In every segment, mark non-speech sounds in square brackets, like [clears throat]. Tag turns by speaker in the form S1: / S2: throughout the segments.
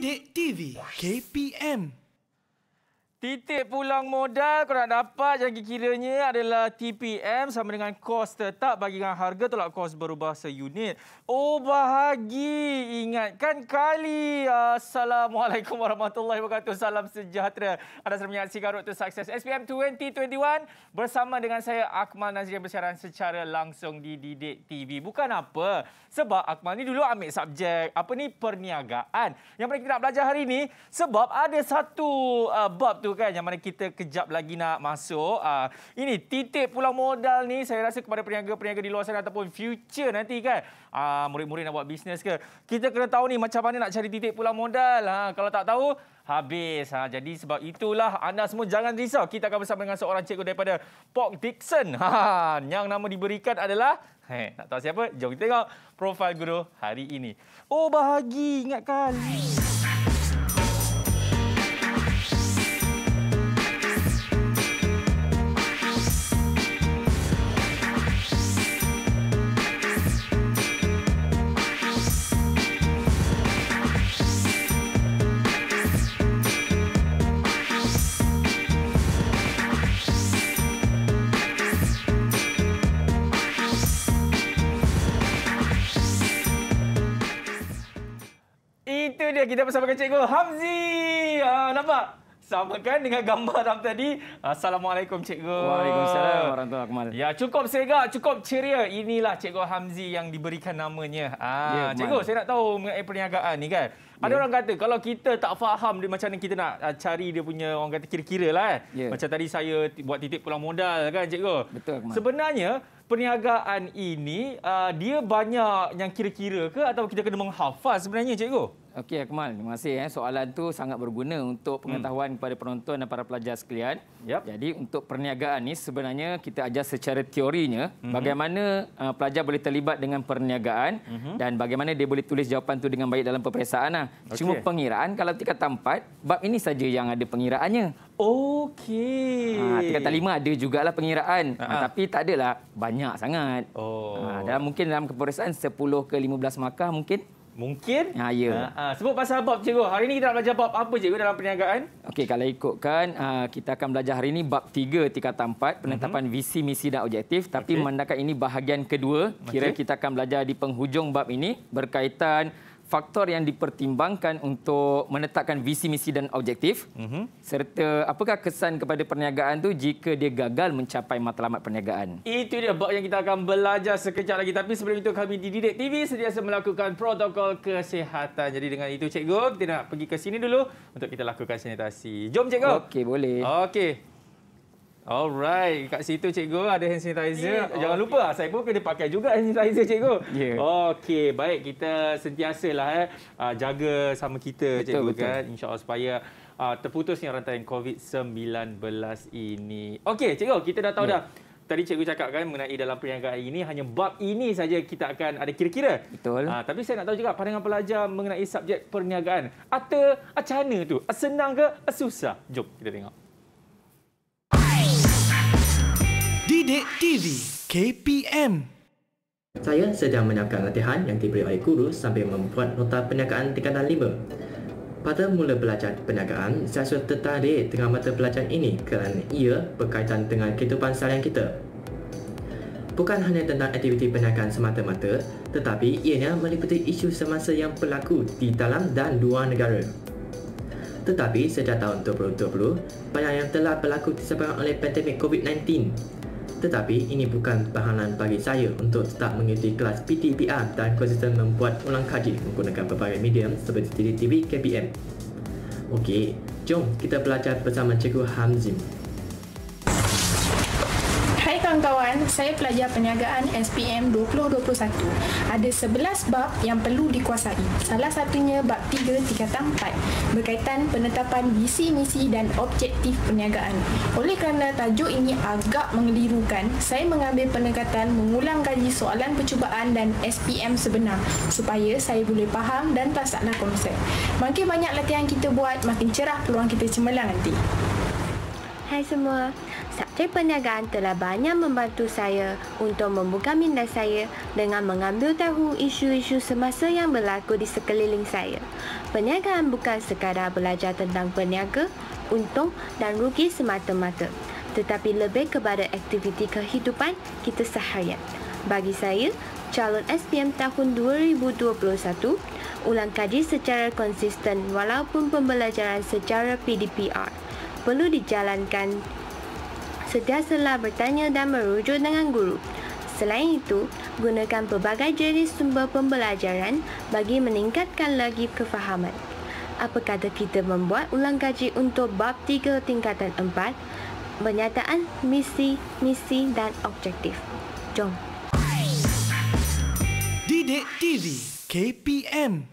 S1: Sidik TV KPM Titik pulang modal korang dapat jangka kiranya adalah TPM sama dengan kos tetap bagi dengan harga tolak kos berubah seunit. Oh bahagi ingatkan kali. Assalamualaikum [laughs] warahmatullahi wabarakatuh. Salam sejahtera. Anda sedang menyaksikan Road to Success SPM 2021 bersama dengan saya Akmal Nazir yang bersiaran secara langsung di Didik TV. Bukan apa. Sebab Akmal ni dulu ambil subjek apa ni perniagaan. Yang paling kita nak belajar hari ini sebab ada satu uh, bab tu kan yang mana kita kejap lagi nak masuk. Uh, ini titik pulang modal ni saya rasa kepada peniaga-peniaga di luar sana ataupun future nanti kan. Uh, murid-murid nak buat bisnes ke. Kita kena tahu ni macam mana nak cari titik pulang modal. Ha, kalau tak tahu, habis. Ha, jadi sebab itulah anda semua jangan risau. Kita akan bersama dengan seorang cikgu daripada Pok Dixon. [laughs] Ha, ha, ha, yang nama diberikan adalah Hei, nak tahu siapa? Jom kita tengok profil guru hari ini. Oh, bahagi. Ingat kali. dia kita bersama dengan Cikgu Hamzi. Uh, nampak? Sama kan dengan gambar dalam tadi. Assalamualaikum Cikgu. Waalaikumsalam
S2: warahmatullahi wabarakatuh.
S1: Ya, cukup segar, cukup ceria. Inilah Cikgu Hamzi yang diberikan namanya. Ah, ya, Cikgu, saya nak tahu mengenai perniagaan ni kan. Ada ya. orang kata kalau kita tak faham dia macam mana kita nak ah, cari dia punya orang kata kira-kira lah. Eh. Ya. Macam tadi saya buat titik pulang modal kan Cikgu. Betul, Sebenarnya, perniagaan ini uh, dia banyak yang kira-kira ke atau kita kena menghafaz sebenarnya cikgu? Okey Akmal, terima kasih eh. Soalan tu sangat berguna untuk hmm. pengetahuan
S2: hmm. kepada penonton dan para pelajar sekalian. Yep. Jadi untuk perniagaan ni sebenarnya kita ajar secara teorinya hmm. bagaimana uh, pelajar boleh terlibat dengan perniagaan hmm. dan bagaimana dia boleh tulis jawapan tu dengan baik dalam peperiksaan okay. Lah. Cuma pengiraan kalau tingkat tempat bab ini saja yang ada pengiraannya. Okey. Ah, tingkat 5 ada jugalah pengiraan. Ah, tapi tak adalah banyak sangat. Oh. Ah, dalam mungkin dalam keperiksaan 10 ke 15 markah mungkin. Mungkin. Ha, ya. Ha,
S1: ha. Sebut pasal bab, cikgu. Hari ini kita nak belajar bab apa, cikgu, dalam perniagaan?
S2: Okey, kalau ikutkan, uh, kita akan belajar hari ini bab tiga tingkatan 4, penetapan mm-hmm. visi, misi dan objektif. Tapi okay. memandangkan ini bahagian kedua, okay. kira kita akan belajar di penghujung bab ini berkaitan faktor yang dipertimbangkan untuk menetapkan visi misi dan objektif mm-hmm. serta apakah kesan kepada perniagaan tu jika dia gagal mencapai matlamat perniagaan
S1: itu dia bab yang kita akan belajar sekejap lagi tapi sebelum itu kami di Didik TV sediasa melakukan protokol kesihatan jadi dengan itu cikgu kita nak pergi ke sini dulu untuk kita lakukan sanitasi jom cikgu okey boleh okey Alright, kat situ cikgu ada hand sanitizer. Yeah. Jangan okay. lupa lah, saya pun kena pakai juga hand sanitizer cikgu. Yeah. Okey, baik kita sentiasalah eh ah, jaga sama kita betul, cikgu kan? betul. kan. Insya-Allah supaya uh, ah, terputusnya rantai COVID-19 ini. Okey, cikgu kita dah tahu yeah. dah. Tadi cikgu cakap kan mengenai dalam perniagaan hari ini hanya bab ini saja kita akan ada kira-kira. Betul. Uh, tapi saya nak tahu juga pandangan pelajar mengenai subjek perniagaan. atau acana tu, senang ke, susah? Jom kita tengok. Didik TV KPM Saya sedang menyiapkan latihan yang diberi oleh guru sambil membuat nota perniagaan tingkatan 5. Pada mula belajar perniagaan, saya sudah
S2: tertarik dengan mata pelajaran ini kerana ia berkaitan dengan kehidupan seharian kita.
S1: Bukan hanya tentang aktiviti perniagaan semata-mata, tetapi ianya meliputi isu semasa yang berlaku di dalam dan luar negara. Tetapi sejak tahun 2020, banyak yang telah berlaku disebabkan oleh pandemik COVID-19 tetapi ini bukan bahanan bagi saya untuk tetap mengikuti kelas PTPR dan konsisten membuat ulang kaji menggunakan pelbagai medium seperti TV, KPM. Okey, jom kita belajar bersama Cikgu Hamzim kawan-kawan,
S2: saya pelajar perniagaan SPM 2021. Ada 11 bab yang perlu dikuasai. Salah satunya bab 3 tingkatan 4 berkaitan penetapan visi, misi dan objektif perniagaan. Oleh kerana tajuk ini agak mengelirukan, saya mengambil pendekatan mengulang kaji soalan percubaan dan SPM sebenar supaya saya boleh faham dan pasaklah konsep. Makin banyak latihan kita buat, makin cerah peluang kita cemerlang
S1: nanti. Hai semua, subjek perniagaan telah banyak membantu saya untuk membuka minda saya dengan mengambil tahu isu-isu semasa yang berlaku di sekeliling saya. Perniagaan bukan sekadar belajar tentang peniaga, untung dan rugi semata-mata, tetapi lebih kepada aktiviti kehidupan kita seharian. Bagi saya, calon SPM tahun 2021 ulang kaji secara konsisten walaupun pembelajaran secara PDPR perlu dijalankan setelah bertanya dan merujuk dengan guru. Selain itu, gunakan pelbagai jenis sumber pembelajaran bagi meningkatkan lagi kefahaman. Apa kata kita membuat ulang kaji untuk bab tiga tingkatan empat? penyataan misi, misi dan objektif. Jom. Didik TV KPM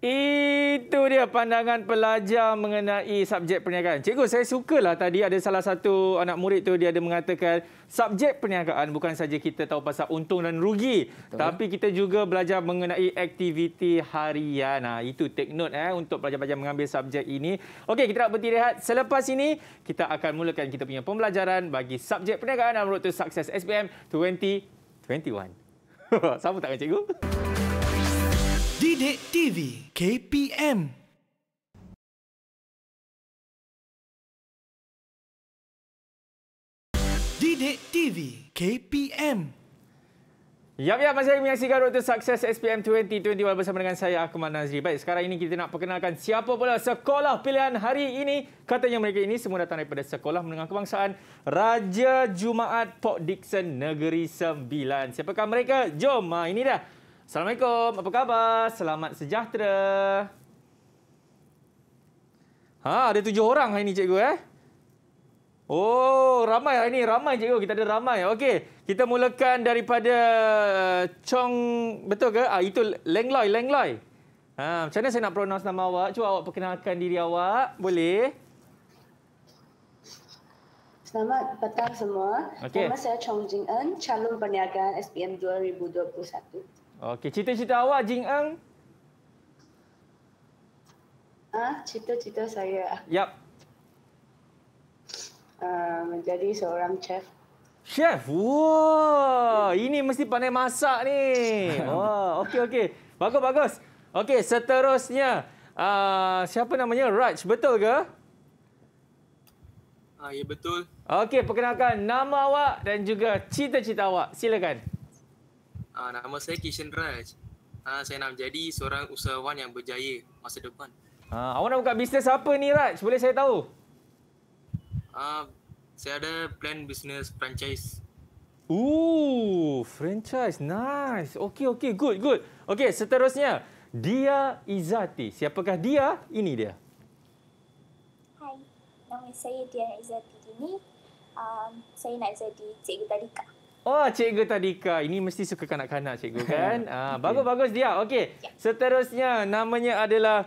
S1: itu dia pandangan pelajar mengenai subjek perniagaan. Cikgu, saya sukalah tadi ada salah satu anak murid tu dia ada mengatakan subjek perniagaan bukan saja kita tahu pasal untung dan rugi, Betul. tapi kita juga belajar mengenai aktiviti harian. Nah, itu take note eh untuk pelajar-pelajar mengambil subjek ini. Okey, kita nak berhenti rehat. Selepas ini, kita akan mulakan kita punya pembelajaran bagi subjek perniagaan dalam road to SPM 2021. Sama tak dengan cikgu? Didik TV KPM Didik TV KPM Ya, ya, masih lagi menyaksikan Road to Success SPM 2021 bersama dengan saya, Akhmad Nazri. Baik, sekarang ini kita nak perkenalkan siapa pula sekolah pilihan hari ini. Katanya mereka ini semua datang daripada Sekolah Menengah Kebangsaan Raja Jumaat Port Dixon, Negeri Sembilan. Siapakah mereka? Jom, ah, ini dah Assalamualaikum, apa khabar? Selamat sejahtera. Ha, ada tujuh orang hari ini cikgu eh. Oh, ramai hari ini, ramai cikgu. Kita ada ramai. Okey, kita mulakan daripada eh, Chong, betul ke? Ah, itu Lengloy, Lengloy. Ha, macam mana saya nak pronounce nama awak? Cuba awak perkenalkan diri awak. Boleh. Selamat petang semua. Okay. Nama saya Chong Jing En, calon perniagaan SPM 2021. Okey, cerita-cerita awak Jing Eng. Ah, ha, cerita-cerita saya. Yap. Uh, ah, menjadi seorang chef. Chef. Wah, wow, ini mesti pandai masak ni. [laughs] Wah, wow, okey okey. Bagus bagus. Okey, seterusnya uh, siapa namanya? Raj, betul ke? Ah, ya betul. Okey, perkenalkan nama awak dan juga cita-cita awak. Silakan. Uh, nama saya Kishan Raj. Uh, saya nak menjadi seorang usahawan yang berjaya masa depan. Uh, awak nak buka bisnes apa ni Raj? Boleh saya tahu? Uh, saya ada plan bisnes franchise. Ooh, franchise. Nice. Okay, okay. Good, good. Okay, seterusnya. Dia Izati. Siapakah dia? Ini dia.
S2: Hai. Nama saya Dia Izati ini. Um, saya nak jadi cikgu tadika.
S1: Oh, Cikgu Tadika. Ini mesti suka kanak-kanak, Cikgu, [laughs] kan? Ah, bagus-bagus okay. dia. Okey, ya. seterusnya namanya adalah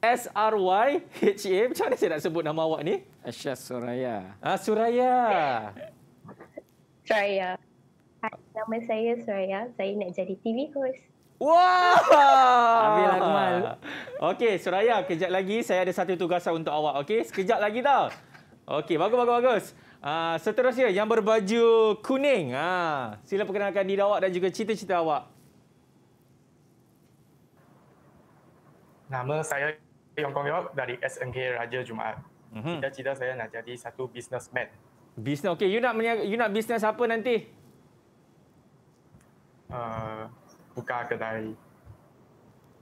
S1: S-R-Y-H-A. Macam mana saya nak sebut nama awak ni? Asya Suraya. Ah, Suraya. Suraya.
S2: Nama saya Suraya. Saya nak jadi TV host. Wah! Amir Akmal.
S1: Okey, Suraya, kejap lagi saya ada satu tugasan untuk awak. Okey, sekejap lagi tau. Okey, bagus bagus Ah, seterusnya yang berbaju kuning. Ah, sila perkenalkan diri awak dan juga cerita-cerita awak. Nama saya Yong Kong Yok dari SNK Raja Jumaat. Mhm. Cita-cita saya nak jadi satu businessman. Business. Okey, you nak meniaga, you nak business apa nanti? Uh, buka kedai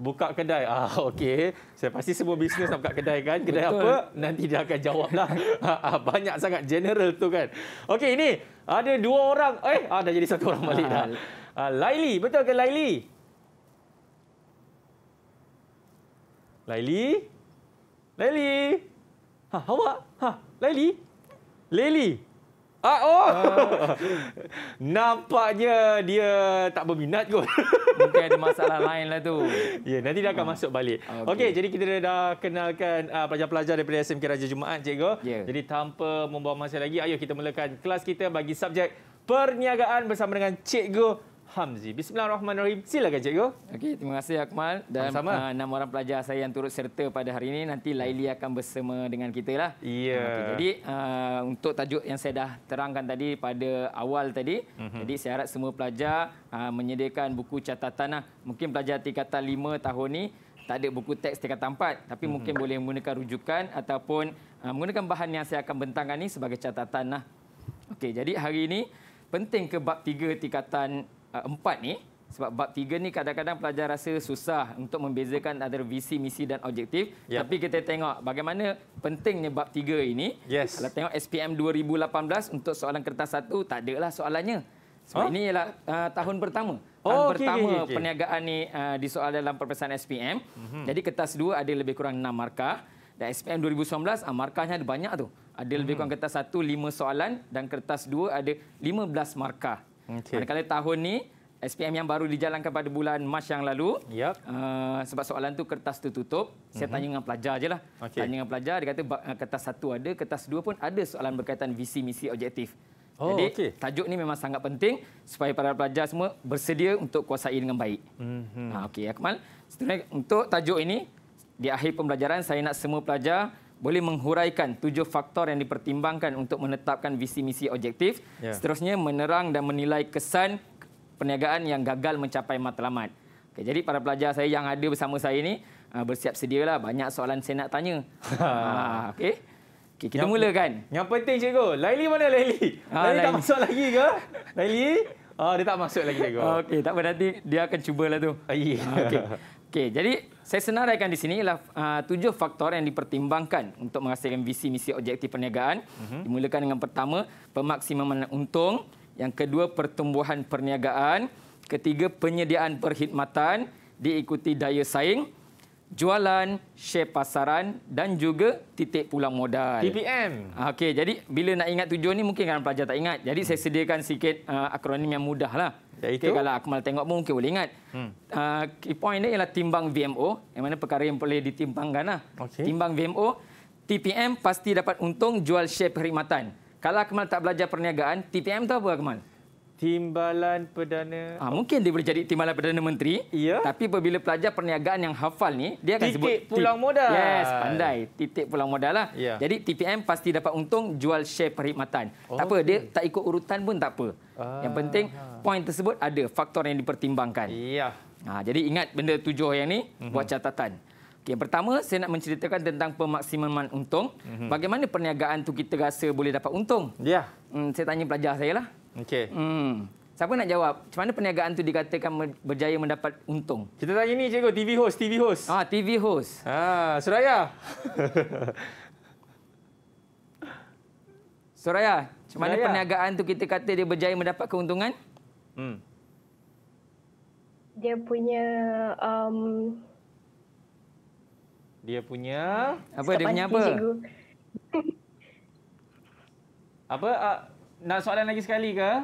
S1: buka kedai. Ah [laughs] okey. Saya pasti semua bisnes nak buka kedai kan? Kedai Betul. apa? Nanti dia akan jawablah. [laughs] Ah banyak sangat general tu kan. Okey ini ada dua orang. Eh ah dah jadi satu orang balik dah. Ah Laili, betul ke Laili? Laili? Laili? Ha, awak? Ha, Laili? Laili? Ah, oh. Uh, [laughs] Nampaknya dia tak berminat kot. Mungkin [laughs] ada masalah lain lah tu. Ya, yeah, nanti dia akan uh, masuk balik. Ah, okey, okay, jadi kita dah kenalkan uh, pelajar-pelajar daripada SMK Raja Jumaat, cikgu. Yeah. Jadi tanpa membawa masa lagi, ayo kita mulakan kelas kita bagi subjek perniagaan bersama dengan cikgu Hamzi. Bismillahirrahmanirrahim. Silakan cikgu. Okey, terima kasih
S2: Akmal dan Uh, enam orang pelajar saya yang turut serta pada hari ini nanti Laili akan bersama dengan kita lah.
S1: Iya. Yeah. Okay, jadi
S2: uh, untuk tajuk yang saya dah terangkan tadi pada awal tadi, mm -hmm. jadi saya harap semua pelajar uh, menyediakan buku catatan lah. Mungkin pelajar tingkatan 5 tahun ini tak ada buku teks tingkatan 4, tapi mm -hmm. mungkin boleh menggunakan rujukan ataupun uh, menggunakan bahan yang saya akan bentangkan ini sebagai catatan lah. Okey, jadi hari ini penting ke bab tiga tingkatan Ah, empat ni sebab bab tiga ni kadang-kadang pelajar rasa susah untuk membezakan antara visi, misi dan objektif. Yep. Ya. Tapi kita tengok bagaimana pentingnya bab tiga ini. Yes. Kalau tengok SPM 2018 untuk soalan kertas satu, tak ada lah soalannya. Sebab huh? ini ialah uh, tahun pertama. Oh, tahun oh, okay, pertama okay, okay. perniagaan ini uh, ah, disoal dalam perpesan SPM. Mm-hmm. Jadi kertas dua ada lebih kurang enam markah. Dan SPM 2019, uh, markahnya ada banyak tu. Ada lebih mhm. kurang kertas satu, lima soalan. Dan kertas dua ada lima belas markah. Okay. Manakala tahun ni SPM yang baru dijalankan pada bulan Mac yang lalu. Yep. Uh, sebab soalan tu kertas tu tutup. Saya mm-hmm. tanya dengan pelajar je lah. Okay. Tanya dengan pelajar, dia kata uh, kertas satu ada, kertas dua pun ada soalan berkaitan visi, misi, objektif. Oh, Jadi okay. tajuk ni memang sangat penting supaya para pelajar semua bersedia untuk kuasai dengan baik. Mm-hmm. Ha, Okey, Akmal. Seterusnya, untuk tajuk ini, di akhir pembelajaran saya nak semua pelajar boleh menghuraikan tujuh faktor yang dipertimbangkan untuk menetapkan visi misi objektif. Yeah. Seterusnya menerang dan menilai kesan perniagaan yang gagal mencapai matlamat. Okay, jadi para pelajar saya yang ada bersama saya ini uh, bersiap sedialah banyak soalan saya nak tanya. uh, [laughs] ah, okay.
S1: Okay, kita yang, mulakan. Yang penting cikgu, Laili mana Laili? Ha, Laili tak masuk lagi ke? Laili? Oh, dia tak masuk lagi cikgu. Okey, tak apa nanti dia akan cubalah tu. Okey.
S2: [laughs] Okey, jadi saya senaraikan di sini ialah uh, tujuh faktor yang dipertimbangkan untuk menghasilkan visi misi objektif perniagaan. Uh-huh. Dimulakan dengan pertama, pemaksimuman untung, yang kedua pertumbuhan perniagaan, ketiga penyediaan perkhidmatan, diikuti daya saing, jualan, share pasaran dan juga titik pulang modal.
S1: TPM.
S2: Ah, okey, jadi bila nak ingat tujuh ni mungkin kan pelajar tak ingat. Jadi saya hmm. sediakan sikit uh, akronim yang mudah lah. Iaitu? Okay, kalau Akmal tengok pun mungkin boleh ingat. Hmm. Uh, key point dia ialah timbang VMO, yang mana perkara yang boleh ditimbangkan. Lah. Okay. Timbang VMO, TPM pasti dapat untung jual share perkhidmatan. Kalau Akmal tak belajar perniagaan, TPM tu apa Akmal?
S1: Timbalan Perdana... Ha,
S2: mungkin dia boleh jadi Timbalan Perdana Menteri. Ya. Tapi apabila pelajar perniagaan yang hafal ni, dia akan titik sebut... Titik pulang modal. Yes, pandai. Titik pulang modal lah. Ya. Jadi TPM pasti dapat untung jual share perkhidmatan. Okay. Tak apa, dia oh. tak ikut urutan pun tak apa. Ah. Yang penting, ah. poin tersebut ada faktor yang dipertimbangkan. Ya. Ha, jadi ingat benda tujuh yang ni, mm-hmm. buat catatan. Okay, yang pertama, saya nak menceritakan tentang pemaksimuman untung. Mm-hmm. Bagaimana perniagaan tu kita rasa boleh dapat untung? Ya. Hmm, saya tanya pelajar saya lah. Okey. Hmm. Siapa nak jawab? Macam mana perniagaan tu dikatakan berjaya mendapat untung?
S1: Kita tanya ni cikgu, TV host, TV host. Ah, TV host. Ah, Suraya.
S2: [laughs]
S1: Suraya, macam mana Suraya. perniagaan
S2: tu kita kata dia berjaya mendapat
S1: keuntungan? Hmm.
S2: Dia punya um,
S1: dia punya apa dia punya apa? Cikgu. apa? Uh, nak soalan lagi sekali ke? Ah,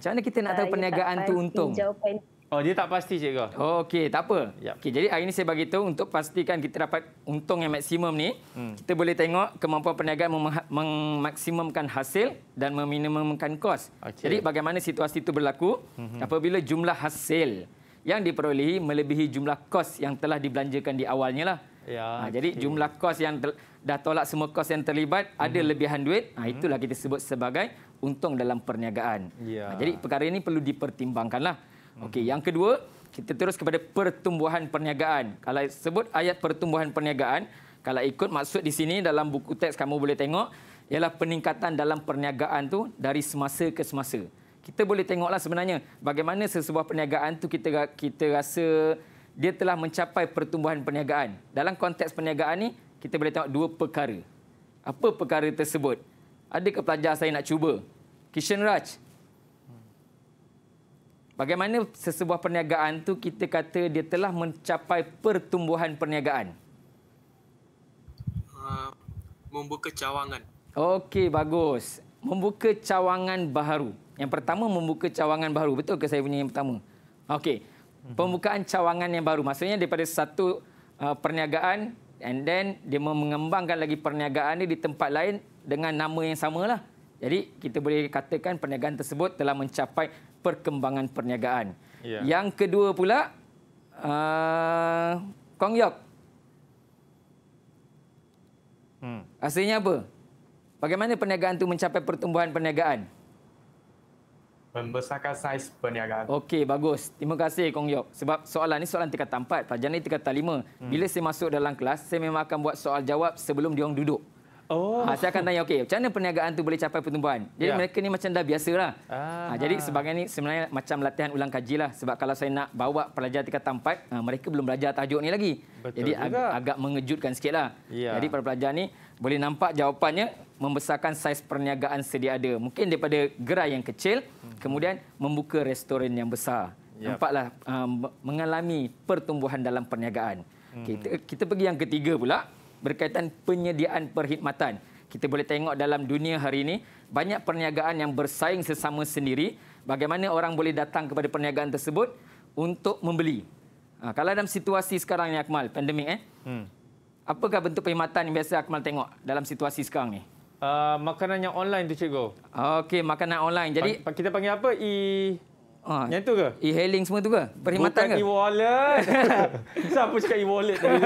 S2: macam mana kita nak ah, tahu uh, perniagaan tu untung? Jawapan.
S1: Oh, dia tak pasti cikgu.
S2: Oh, okey, tak apa. Yep. Okey, jadi hari ini saya bagi tahu untuk pastikan kita dapat untung yang maksimum ni, hmm. kita boleh tengok kemampuan perniagaan mem- memaksimumkan hasil dan meminimumkan kos. Okay. Jadi bagaimana situasi itu berlaku?
S1: Hmm. Apabila
S2: jumlah hasil yang diperolehi melebihi jumlah kos yang telah dibelanjakan di awalnya lah.
S1: Ya. Ha, ah, okay. jadi
S2: jumlah kos yang dah tolak semua kos yang terlibat, hmm ada mhm. lebihan duit, mm-hmm. itulah kita sebut sebagai untung dalam perniagaan. Yeah. Ya. Jadi perkara ini perlu dipertimbangkanlah. hmm Okey, yang kedua, kita terus kepada pertumbuhan perniagaan. Kalau sebut ayat pertumbuhan perniagaan, kalau ikut maksud di sini dalam buku teks kamu boleh tengok ialah peningkatan dalam perniagaan tu dari semasa ke semasa. Kita boleh tengoklah sebenarnya bagaimana sesebuah perniagaan tu kita kita rasa dia telah mencapai pertumbuhan perniagaan. Dalam konteks perniagaan ni kita boleh tengok dua perkara. Apa perkara tersebut? Adakah pelajar saya nak cuba? Kishan Raj. Bagaimana sesebuah perniagaan tu kita kata dia telah mencapai pertumbuhan perniagaan?
S1: Uh, membuka cawangan.
S2: Okey, bagus. Membuka cawangan baru. Yang pertama membuka cawangan baru Betul ke saya punya yang pertama? Okey. Mhm. Pembukaan cawangan yang baru. Maksudnya daripada satu ah, perniagaan And then dia mengembangkan lagi perniagaan ni di tempat lain dengan nama yang sama lah. Jadi kita boleh katakan perniagaan tersebut telah mencapai perkembangan perniagaan. Yeah. Yang kedua pula uh, Kong Yok. Hmm. Aslinya apa? Bagaimana perniagaan itu mencapai pertumbuhan perniagaan? membesarkan saiz perniagaan. Okey, bagus. Terima kasih, Kong Yop. Sebab soalan ini soalan tingkat 4, pelajaran ini tingkat 5. Hmm. Bila hmm. saya masuk dalam kelas, saya memang akan buat soal jawab sebelum diorang duduk. Oh. Ha, saya akan tanya, okay. macam mana perniagaan tu boleh capai pertumbuhan? Jadi yeah. mereka ni macam dah biasa lah.
S1: Ah. Ha, jadi sebagainya
S2: ini sebenarnya macam latihan ulang kaji lah. Sebab kalau saya nak bawa pelajar tingkat 4, ha, mereka belum belajar tajuk ni lagi. Betul jadi Ag- agak mengejutkan sikit lah. Yeah. Jadi para pelajar ni, boleh nampak jawapannya membesarkan saiz perniagaan sedia ada. Mungkin daripada gerai yang kecil, kemudian membuka restoran yang besar. Yep. Ya. Nampaklah um, mengalami pertumbuhan dalam perniagaan. Hmm. Kita, kita pergi yang ketiga pula berkaitan penyediaan perkhidmatan. Kita boleh tengok dalam dunia hari ini banyak perniagaan yang bersaing sesama sendiri. Bagaimana orang boleh datang kepada perniagaan tersebut untuk membeli. Ha, kalau dalam situasi sekarang ni Akmal, pandemik eh. Hmm. Apakah bentuk perkhidmatan yang biasa Akmal tengok dalam situasi sekarang ni? Uh, makanan yang online tu cikgu. Okey, makanan online. Jadi pa- kita panggil apa? E Ah, yang tu ke? E-hailing semua tu ke? Perkhidmatan ke? Bukan
S1: e-wallet. [laughs] Siapa cakap e-wallet tadi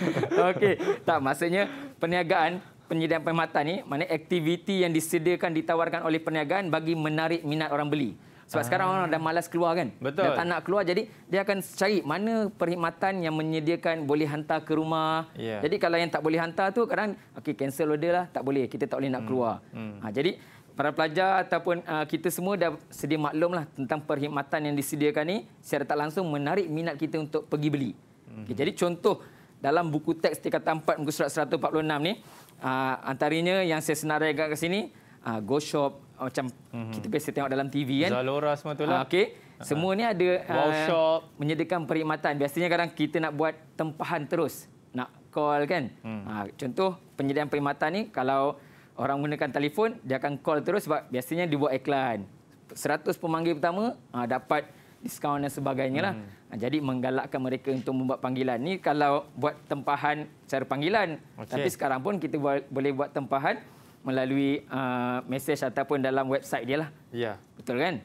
S2: [laughs] Okey. Tak, maksudnya perniagaan, penyediaan perkhidmatan ni, mana aktiviti yang disediakan, ditawarkan oleh perniagaan bagi menarik minat orang beli. Sebab ah. sekarang orang dah malas keluar kan. Betul. Dah tak nak keluar jadi dia akan cari mana perkhidmatan yang menyediakan boleh hantar ke rumah. Yeah. Jadi kalau yang tak boleh hantar tu kadang okey cancel order lah tak boleh kita tak boleh nak hmm. keluar. Hmm. Ha jadi para pelajar ataupun uh, kita semua dah sedia maklumlah tentang perkhidmatan yang disediakan ni secara tak langsung menarik minat kita untuk pergi beli. Hmm. Okay, jadi contoh dalam buku teks tingkatan 4 muka surat 146 ni uh, antaranya yang saya senaraikan ke sini uh, go shop macam mm-hmm. kita biasa tengok dalam TV kan. Zalora semua tu lah. Ah, okey. Ha. Semua ni ada uh, shop. menyediakan perkhidmatan. Biasanya kadang kita nak buat tempahan terus. Nak call kan. Mm. Uh, contoh penyediaan perkhidmatan ni kalau orang gunakan telefon dia akan call terus sebab biasanya dibuat iklan. 100 pemanggil pertama uh, dapat diskaun dan sebagainya lah. Mm. Jadi menggalakkan mereka untuk membuat panggilan. Ni kalau buat tempahan cara panggilan. Okay. Tapi sekarang pun kita boleh buat tempahan melalui uh, mesej ataupun dalam website dia lah. Ya. Betul kan?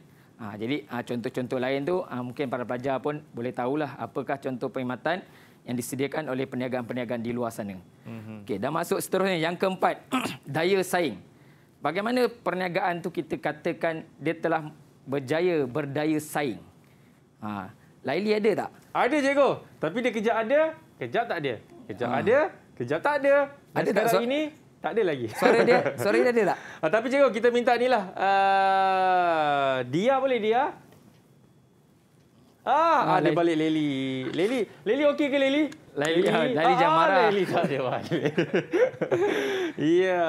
S2: Uh, jadi uh, contoh-contoh lain tu uh, mungkin para pelajar pun boleh tahu lah apakah contoh perkhidmatan yang disediakan oleh perniagaan-perniagaan di luar sana. Mm-hmm. Okey, dah masuk seterusnya yang keempat, [clears throat] daya saing. Bagaimana perniagaan tu kita katakan dia telah berjaya berdaya saing? Ha, Laili ada tak? Ada
S1: cikgu. Tapi dia kejap ada, kejap tak ada. Kejap ha. ada, kejap tak ada. Dan ada sekarang tak so- ini tak ada lagi. Suara dia, [laughs] suara dia ada tak? Uh, tapi cikgu, kita minta ni lah. Uh, ah, dia boleh dia? Ah, ah ada ah, Leli. balik Leli. Leli, Leli okey ke Leli? Leli, Leli, jangan marah. Ah, Leli tak ada balik. [laughs] Ya,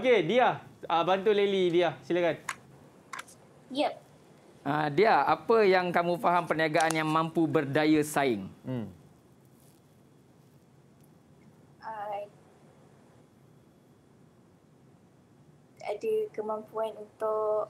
S1: okey, dia. Uh, bantu Leli dia. Silakan. Yep.
S2: Uh, dia, apa yang kamu faham perniagaan yang mampu berdaya saing? Hmm.
S1: ada kemampuan untuk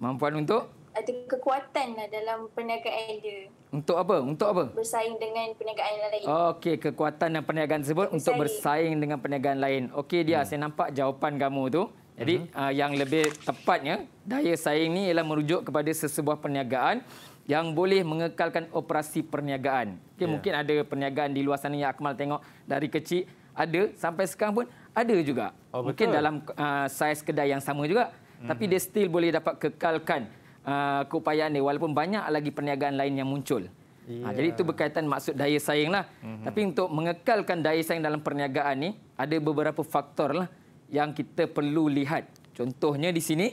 S2: kemampuan untuk
S1: ada kekuatan lah dalam perniagaan dia.
S2: Untuk apa? Untuk apa?
S1: Bersaing dengan perniagaan lain.
S2: Okey, kekuatan dan perniagaan tersebut bersaing. untuk bersaing dengan perniagaan lain. Okey dia, hmm. saya nampak jawapan kamu tu. Jadi uh-huh. yang lebih tepatnya daya saing ni ialah merujuk kepada sesebuah perniagaan yang boleh mengekalkan operasi perniagaan. Okey yeah. mungkin ada perniagaan di luar sana yang Akmal tengok dari kecil ada sampai sekarang pun ada juga. Oh, Mungkin dalam uh, saiz kedai yang sama juga. Mm-hmm. Tapi dia still boleh dapat kekalkan uh, keupayaan dia walaupun banyak lagi perniagaan lain yang muncul. Yeah. Ha, jadi itu berkaitan maksud daya saing lah. Mm-hmm. Tapi untuk mengekalkan daya saing dalam perniagaan ni ada beberapa faktor lah yang kita perlu lihat. Contohnya di sini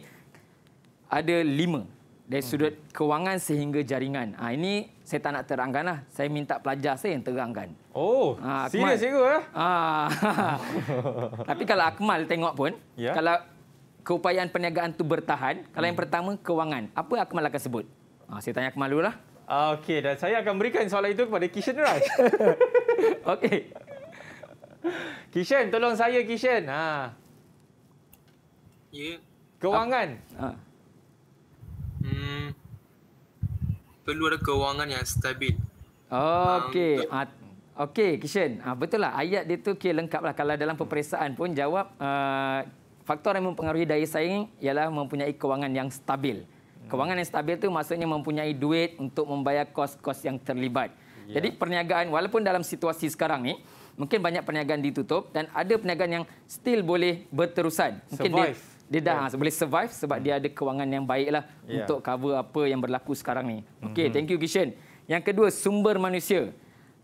S2: ada lima dari hmm. sudut kewangan sehingga jaringan. Ha, ini saya tak nak terangkanlah. Saya minta pelajar saya yang terangkan. Oh, ha, serius cikgu eh? Ha.
S1: [laughs] Tapi
S2: kalau Akmal tengok pun, yeah. kalau keupayaan perniagaan tu bertahan, kalau hmm. yang pertama kewangan, apa Akmal akan sebut? Ha, saya tanya Akmal dululah.
S1: Okey, dan saya akan berikan soalan itu kepada Kishan Raj. [laughs] Okey. Kishan, tolong saya Kishan. Ha. Ya. Yeah. Kewangan. Ha. perlu ada kewangan yang stabil.
S2: Okey. Um, ah, untuk... Ah, okey, Kishan. Ah, betul lah. Ayat dia tu okay, lengkap lah. Kalau dalam peperiksaan pun jawab, uh, faktor yang mempengaruhi daya saing ialah mempunyai kewangan yang stabil. Hmm. Kewangan yang stabil tu maksudnya mempunyai duit untuk membayar kos-kos yang terlibat. Yeah. Jadi perniagaan walaupun dalam situasi sekarang ni, mungkin banyak perniagaan ditutup dan ada perniagaan yang still boleh berterusan. Mungkin Survive dia dah yeah. boleh survive sebab dia ada kewangan yang baiklah yeah. untuk cover apa yang berlaku sekarang ni. Mhm. Okay, mm-hmm. thank you Kishan. Yang kedua, sumber manusia.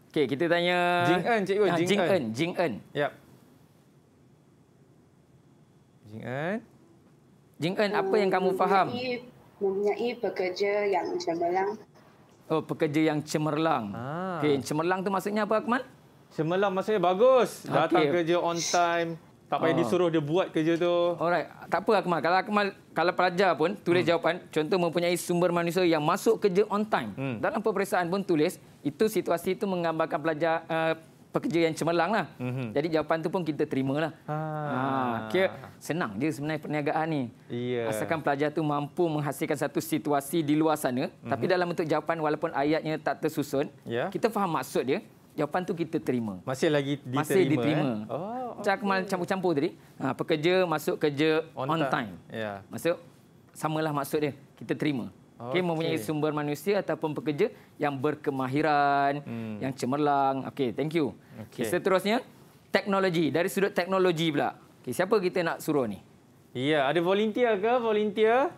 S2: Okay, kita tanya Jing En, cikgu ah, Jing En. Jing En, Jing En. Yep. Jing En. Jing En, apa yang kamu faham?
S1: Mempunyai pekerja yang cemerlang. Oh, pekerja yang cemerlang. Ah. Okey, cemerlang tu maksudnya apa, Akman? Cemerlang maksudnya bagus. Datang okay. kerja on time. Tak payah oh. disuruh dia buat kerja tu. Alright, tak apa
S2: Akmal. Kalau Akmal kalau pelajar pun tulis hmm. jawapan, contoh mempunyai sumber manusia yang masuk kerja on time. Hmm. Dalam peperiksaan pun tulis, itu situasi itu menggambarkan pelajar uh, pekerja yang cemerlang lah. -hmm. Jadi jawapan tu pun kita terima lah.
S1: Ha. Ha. Kira
S2: senang je sebenarnya perniagaan ni.
S1: Yeah. Asalkan
S2: pelajar tu mampu menghasilkan satu situasi di luar sana. -hmm. Tapi dalam bentuk jawapan walaupun ayatnya tak tersusun, yeah. kita faham maksud dia jawapan tu kita terima. Masih lagi diterima. Masih eh? diterima. Eh? Oh, okay. campur-campur tadi. Ha, pekerja masuk kerja on, on time. Ya. Yeah. Masuk samalah maksud dia. Kita terima. Okey, okay. mempunyai sumber manusia ataupun pekerja yang berkemahiran, hmm. yang cemerlang. Okey, thank you. Okay. Okay, seterusnya, teknologi. Dari sudut teknologi pula. Okay, siapa kita nak suruh ni?
S1: Ya, yeah, ada volunteer ke? Volunteer?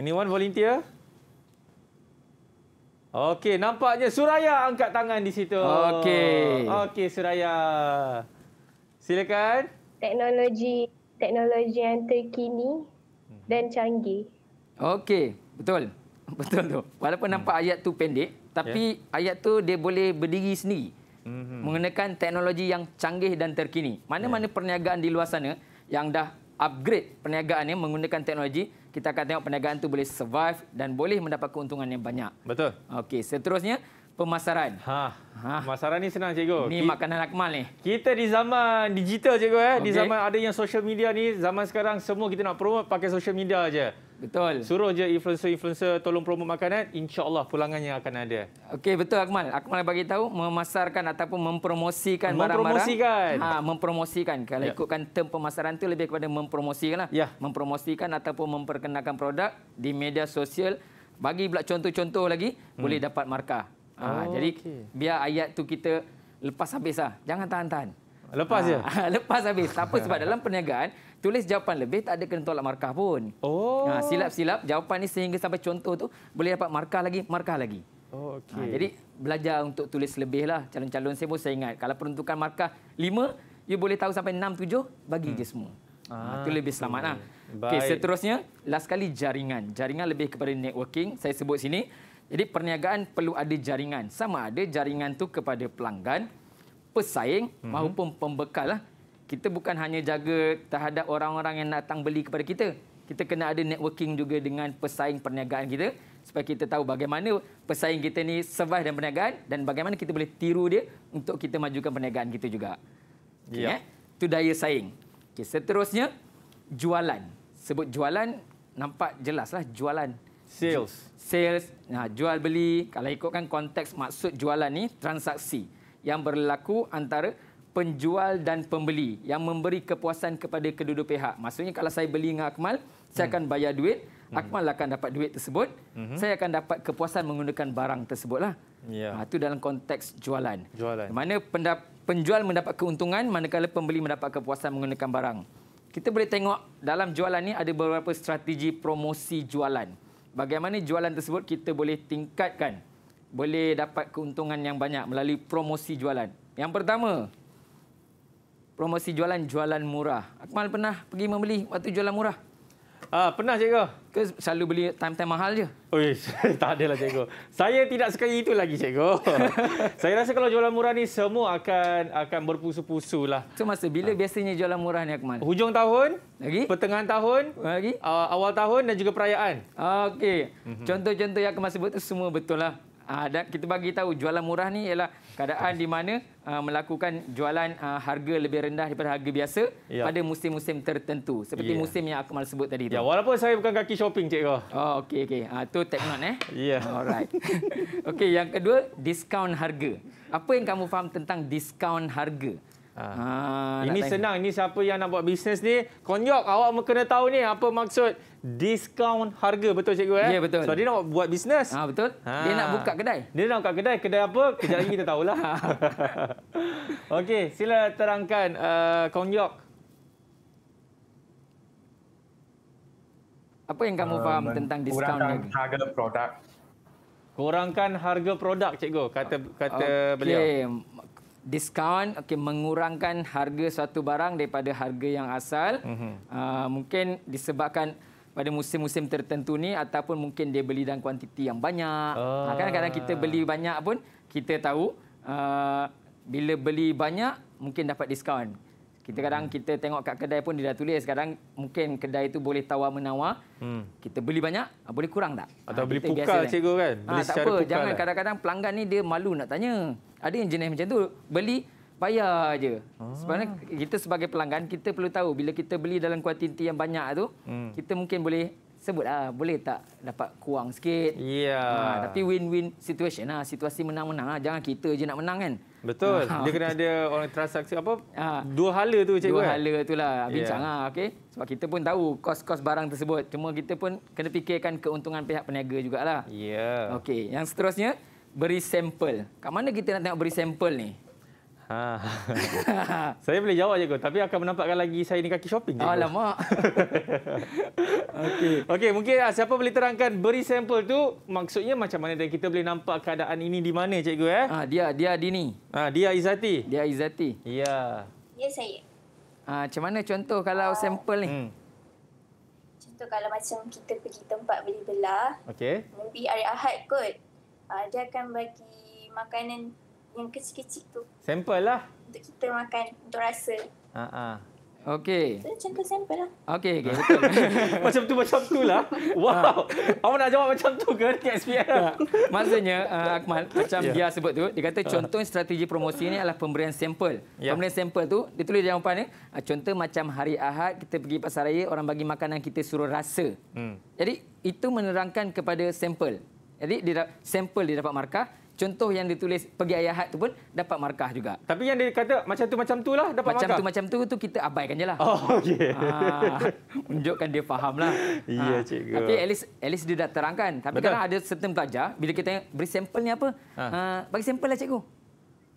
S1: Anyone volunteer? Okey, nampaknya Suraya angkat tangan di situ. Okey. Okey, Suraya. Silakan.
S2: Teknologi teknologi yang terkini dan canggih.
S1: Okey, betul. [laughs] Betul tu.
S2: Walaupun nampak hmm. ayat tu pendek, tapi yeah. ayat tu dia boleh berdiri sendiri. Hmm. Mengenakan teknologi yang canggih dan terkini. Mana-mana yeah. perniagaan di luar sana yang dah upgrade perniagaannya menggunakan teknologi, kita akan tengok perniagaan tu boleh survive dan boleh mendapat keuntungan yang
S1: banyak. Betul. Okey, seterusnya pemasaran. Ha. ha. Pemasaran ni senang cikgu. Ni Ki- makanan akmal ni. Kita di zaman digital cikgu eh, okay. di zaman ada yang social media ni, zaman sekarang semua kita nak promote pakai social media aje. Betul. Suruh je influencer-influencer tolong promo makanan, insya-Allah pulangannya akan ada. Okey, betul Akmal. Akmal bagi tahu memasarkan ataupun mempromosikan
S2: barang-barang. Mempromosikan. Barang -barang. Ha, mempromosikan. Kalau ya. ikutkan term pemasaran tu lebih kepada mempromosikanlah. Ya. Mempromosikan ataupun memperkenalkan produk di media sosial. Bagi pula contoh-contoh lagi, hmm. boleh dapat markah. Ha, oh, jadi okay. biar ayat tu kita lepas habislah. Jangan tahan-tahan. Lepas ha, je. [laughs] lepas habis. Tak apa sebab dalam perniagaan tulis jawapan lebih tak ada kena tolak markah pun. Oh. Ha, silap-silap jawapan ni sehingga sampai contoh tu boleh dapat markah lagi, markah lagi.
S1: Oh, okay. ha, jadi
S2: belajar untuk tulis lebih lah calon-calon saya pun saya ingat. Kalau peruntukan markah 5, you boleh tahu sampai 6, 7, bagi hmm. je semua.
S1: Ha, ah, itu lebih selamat lah. Okay, seterusnya,
S2: last kali jaringan. Jaringan lebih kepada networking. Saya sebut sini. Jadi perniagaan perlu ada jaringan. Sama ada jaringan tu kepada pelanggan, pesaing mm-hmm. maupun pembekal lah kita bukan hanya jaga terhadap orang-orang yang datang beli kepada kita. Kita kena ada networking juga dengan pesaing perniagaan kita supaya kita tahu bagaimana pesaing kita ni survive dalam perniagaan dan bagaimana kita boleh tiru dia untuk kita majukan perniagaan kita juga. Okay, ya. Yeah. Itu eh? daya saing. Okay, seterusnya jualan. Sebut jualan nampak jelaslah jualan sales. Sales, nah jual beli kalau ikutkan konteks maksud jualan ni transaksi yang berlaku antara penjual dan pembeli yang memberi kepuasan kepada kedua-dua pihak. Maksudnya kalau saya beli dengan Akmal, saya hmm. akan bayar duit. Hmm. Akmal akan dapat duit tersebut. Hmm. Saya akan dapat kepuasan menggunakan barang tersebutlah. Ya. Ha, itu dalam konteks jualan. jualan. Mana pendap- penjual mendapat keuntungan, manakala pembeli mendapat kepuasan menggunakan barang. Kita boleh tengok dalam jualan ini ada beberapa strategi promosi jualan. Bagaimana jualan tersebut kita boleh tingkatkan. Boleh dapat keuntungan yang banyak melalui promosi jualan. Yang pertama, promosi jualan jualan murah. Akmal pernah pergi membeli waktu jualan
S1: murah? Ah, pernah cikgu. Ke selalu beli time-time mahal je? Oi, [laughs] tak adalah cikgu. Saya tidak suka itu lagi cikgu. [laughs] Saya rasa kalau jualan murah ni semua akan akan berpusu-pusu lah. So, masa bila ha. biasanya jualan murah ni Akmal? Hujung tahun, lagi? pertengahan tahun, lagi? Uh, awal tahun dan juga perayaan. Ah, okey. Mm-hmm. Contoh-contoh yang Akmal sebut tu
S2: semua betul lah ada ah, kita bagi tahu jualan murah ni ialah keadaan di mana uh, melakukan jualan uh, harga lebih rendah daripada harga biasa yeah. pada musim-musim tertentu seperti yeah. musim yang aku Akmal sebut tadi tu. Ya walaupun saya bukan kaki shopping cikgu. Oh okey okey. Ah uh, tu take note eh. Yeah. Alright. [laughs] okey yang kedua diskaun harga. Apa yang kamu faham tentang diskaun
S1: harga? Ah, ah ini senang. Ini siapa yang nak buat bisnes ni. Konjok, awak kena tahu ni apa maksud diskaun harga. Betul, cikgu? Eh? Ya, betul. So, dia nak buat bisnes. Ah betul. Ha. Dia nak buka kedai. Dia nak buka kedai. Kedai apa? Kejap lagi kita tahulah. [laughs] Okey, sila terangkan uh, Konjok. Apa yang kamu uh, faham uh, tentang diskaun harga? Kurangkan harga produk. Kurangkan harga produk, cikgu, kata, kata okay. beliau
S2: diskaun okey mengurangkan harga suatu barang daripada harga yang asal mm-hmm. uh, mungkin disebabkan pada musim-musim tertentu ni ataupun mungkin dia beli dalam kuantiti yang banyak
S1: oh. Ah, uh, ah. kadang kita beli
S2: banyak pun kita tahu uh, bila beli banyak mungkin dapat diskaun kita kadang mm. kita tengok kat kedai pun dia dah tulis sekarang mungkin kedai itu boleh tawar menawar mm. kita beli banyak boleh kurang tak atau uh, beli pukal cikgu kan beli tak apa jangan lah. kadang-kadang pelanggan ni dia malu nak tanya ada yang jenis macam tu beli bayar aja. Ah. Hmm. Sebenarnya kita sebagai pelanggan kita perlu tahu bila kita beli dalam kuantiti yang banyak tu hmm. kita mungkin boleh sebut ah boleh tak dapat kurang sikit. Ya. Yeah. Ha, tapi win-win situation lah, situasi menang-menang lah. jangan kita je nak menang kan.
S1: Betul. Ha. Dia kena ada orang transaksi apa? Ha. [laughs] Dua hala tu cikgu. Dua kan? hala itulah ya. bincanglah yeah.
S2: okey. Sebab kita pun tahu kos-kos barang tersebut. Cuma kita pun kena fikirkan keuntungan pihak peniaga jugalah. Ya. Yeah. Okey, yang seterusnya beri sampel. Kat mana kita nak tengok beri sampel ni? Ha.
S1: [laughs] saya boleh jawab je kot. Tapi akan menampakkan lagi saya ni kaki shopping. Je Alamak. [laughs] Okey. Okey, mungkin ah, siapa boleh terangkan beri sampel tu maksudnya macam mana dan kita boleh nampak keadaan ini di mana cikgu eh? Ha, dia dia di ni. Ha, dia Izati. Dia Izati. Ya. Ya saya. Ha,
S2: macam mana contoh kalau uh, sampel ni? Hmm. Contoh kalau macam kita pergi tempat beli belah. Okey. Maybe hari Ahad kot uh, dia akan bagi makanan yang kecil-kecil tu.
S1: Sampel lah.
S2: Untuk kita makan, untuk rasa.
S1: Ha ah. Uh-uh. Okey.
S2: Contoh sampel lah.
S1: Okey, okay, ah. betul. [laughs] macam tu macam tu lah. Wow. Awak nak jawab macam tu ke dekat SPM?
S2: Maksudnya uh, Akmal [laughs] macam yeah. dia sebut tu, dia kata contoh strategi promosi ni adalah pemberian sampel. Yeah. Pemberian sampel tu ditulis di jawapan ni, uh, contoh macam hari Ahad kita pergi pasar raya orang bagi makanan kita suruh rasa. Hmm. Jadi itu menerangkan kepada sampel. Jadi dia sampel dia dapat markah. Contoh yang ditulis pergi ayah tu pun dapat markah juga. Tapi yang dia kata macam tu macam tu lah dapat macam markah. Macam tu macam tu tu kita abaikan je lah. Oh, okay. Ha, ah, [laughs] unjukkan dia
S1: faham lah. Iya [laughs] ya, ah, cikgu. Tapi at least,
S2: at least dia dah terangkan. Tapi kalau ada certain pelajar, bila kita tanya, beri sampel ni apa? Ha. Ha, bagi sampel lah cikgu.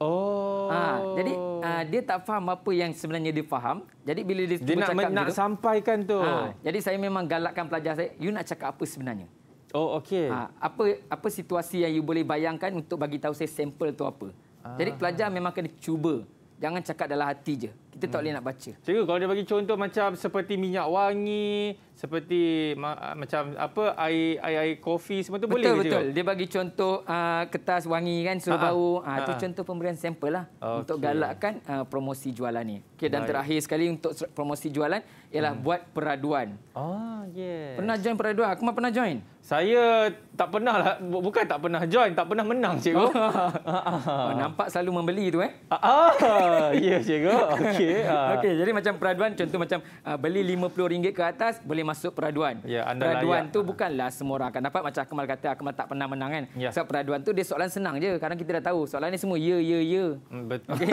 S2: Oh. Ha, jadi ha, dia tak faham apa yang sebenarnya dia faham. Jadi bila dia, dia nak, cakap nak gitu, sampaikan tu. Ha, jadi saya memang galakkan pelajar saya, you nak cakap apa sebenarnya? Oh okey. Ha, apa apa situasi yang you boleh bayangkan untuk bagi tahu saya sampel tu apa? Ah. Jadi pelajar memang kena cuba. Jangan cakap dalam hati je kita tak boleh nak baca.
S1: Cikgu, kalau dia bagi contoh macam seperti minyak wangi, seperti ma- macam apa air air air kopi semua tu betul, boleh betul. Betul betul. Dia bagi contoh uh, kertas wangi kan suruh ha, ha. bau. Ah uh, tu contoh
S2: pemberian sampel lah okay. untuk galakkan uh, promosi jualan ni. Okey dan Baik. terakhir sekali untuk promosi jualan ialah hmm. buat peraduan.
S1: Oh yes. Pernah join peraduan? Aku mah pernah join. Saya tak pernah lah. Bukan tak pernah join, tak pernah menang cikgu. [laughs] oh, nampak selalu membeli tu eh. ah, ah ya yeah, cikgu. [laughs] Okey. Okey. [laughs] Ah. Okey,
S2: jadi macam peraduan contoh macam ah, beli RM50 ke atas boleh masuk peraduan.
S1: Ya, peraduan layak. tu
S2: bukanlah semua orang akan dapat macam Akmal kata Akmal tak pernah menang kan. Ya. Sebab so, peraduan tu dia soalan senang je. Kadang kita dah tahu soalan ni semua ya ya ya. Hmm, Betul. Okay.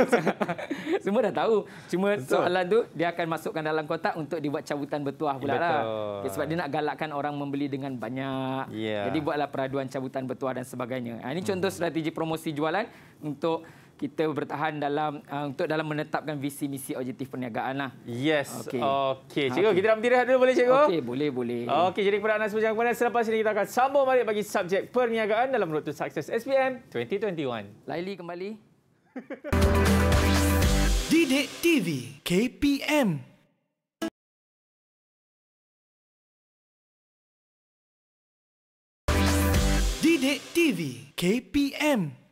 S2: [laughs] semua dah tahu. Cuma Betul. soalan tu dia akan masukkan dalam kotak untuk dibuat cabutan bertuah pula lah. Okay, sebab dia nak galakkan orang membeli dengan banyak. Ya. Jadi buatlah peraduan cabutan bertuah dan sebagainya. Ah, ini contoh hmm. strategi promosi jualan untuk kita bertahan dalam uh, untuk
S1: dalam menetapkan visi misi objektif perniagaan lah. Yes. Okey. Okay. Ha, cikgu okay. kita dalam tirah dulu boleh cikgu? Okey, boleh, boleh. Okey, jadi kepada anda semua jangan pernah selepas ini kita akan sambung balik bagi subjek perniagaan dalam Road to Success SPM 2021. Laili kembali. [laughs] Dide TV KPM Dide TV KPM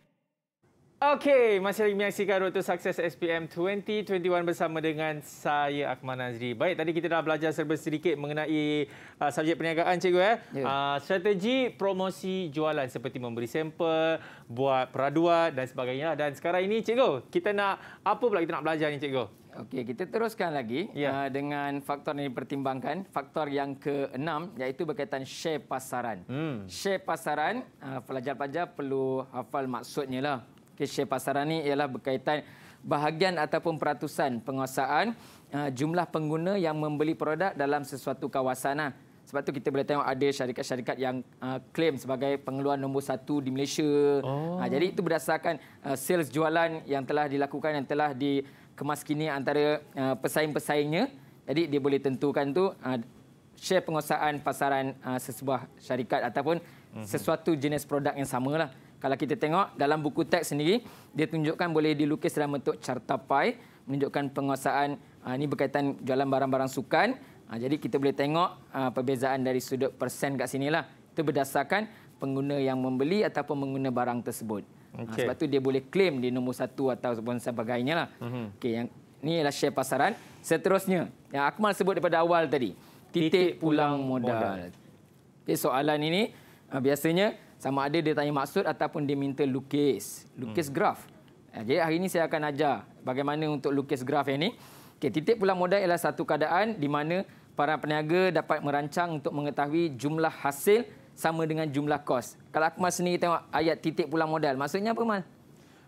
S1: Okey, masih lagi menyaksikan Road to Success SPM 2021 bersama dengan saya Akmal Nazri. Baik, tadi kita dah belajar serba sedikit mengenai uh, subjek perniagaan cikgu eh? ya. Yeah. Uh, strategi promosi jualan seperti memberi sampel, buat peraduan dan sebagainya. Dan sekarang ini cikgu, kita nak apa pula kita nak belajar ni cikgu? Okey, kita teruskan lagi yeah. uh, dengan faktor yang dipertimbangkan.
S2: Faktor yang keenam iaitu berkaitan share pasaran. Hmm. Share pasaran, uh, pelajar-pelajar perlu hafal maksudnya lah ke share pasaran ini ialah berkaitan bahagian ataupun peratusan penguasaan eh, jumlah pengguna yang membeli produk dalam sesuatu kawasan. Lah. Sebab tu kita boleh tengok ada syarikat-syarikat yang klaim eh, sebagai pengeluar nombor satu di Malaysia. Oh. Ah, jadi itu berdasarkan eh, sales jualan yang telah dilakukan, yang telah dikemas kini antara pesaing-pesaingnya. Jadi dia boleh tentukan tu share penguasaan pasaran uh, sesebuah syarikat ataupun mhm. sesuatu jenis produk yang samalah kalau kita tengok dalam buku teks sendiri dia tunjukkan boleh dilukis dalam bentuk carta pai menunjukkan penguasaan ah, ini berkaitan jualan barang-barang sukan ah, jadi kita boleh tengok ah, perbezaan dari sudut persen kat sini lah. itu berdasarkan pengguna yang membeli ataupun pengguna barang tersebut okay. sebab tu dia boleh claim di nombor satu ataupun sebagainya lah mm-hmm. okey yang ni adalah share pasaran seterusnya yang akmal sebut daripada awal tadi titik, titik pulang, pulang modal, modal. Okay, soalan ini biasanya sama ada dia tanya maksud ataupun dia minta lukis lukis hmm. graf eh, jadi hari ini saya akan ajar bagaimana untuk lukis graf yang ini okay, titik pulang modal ialah satu keadaan di mana para peniaga dapat merancang untuk mengetahui jumlah hasil sama dengan jumlah kos kalau aku masa sendiri tengok ayat titik pulang modal maksudnya apa man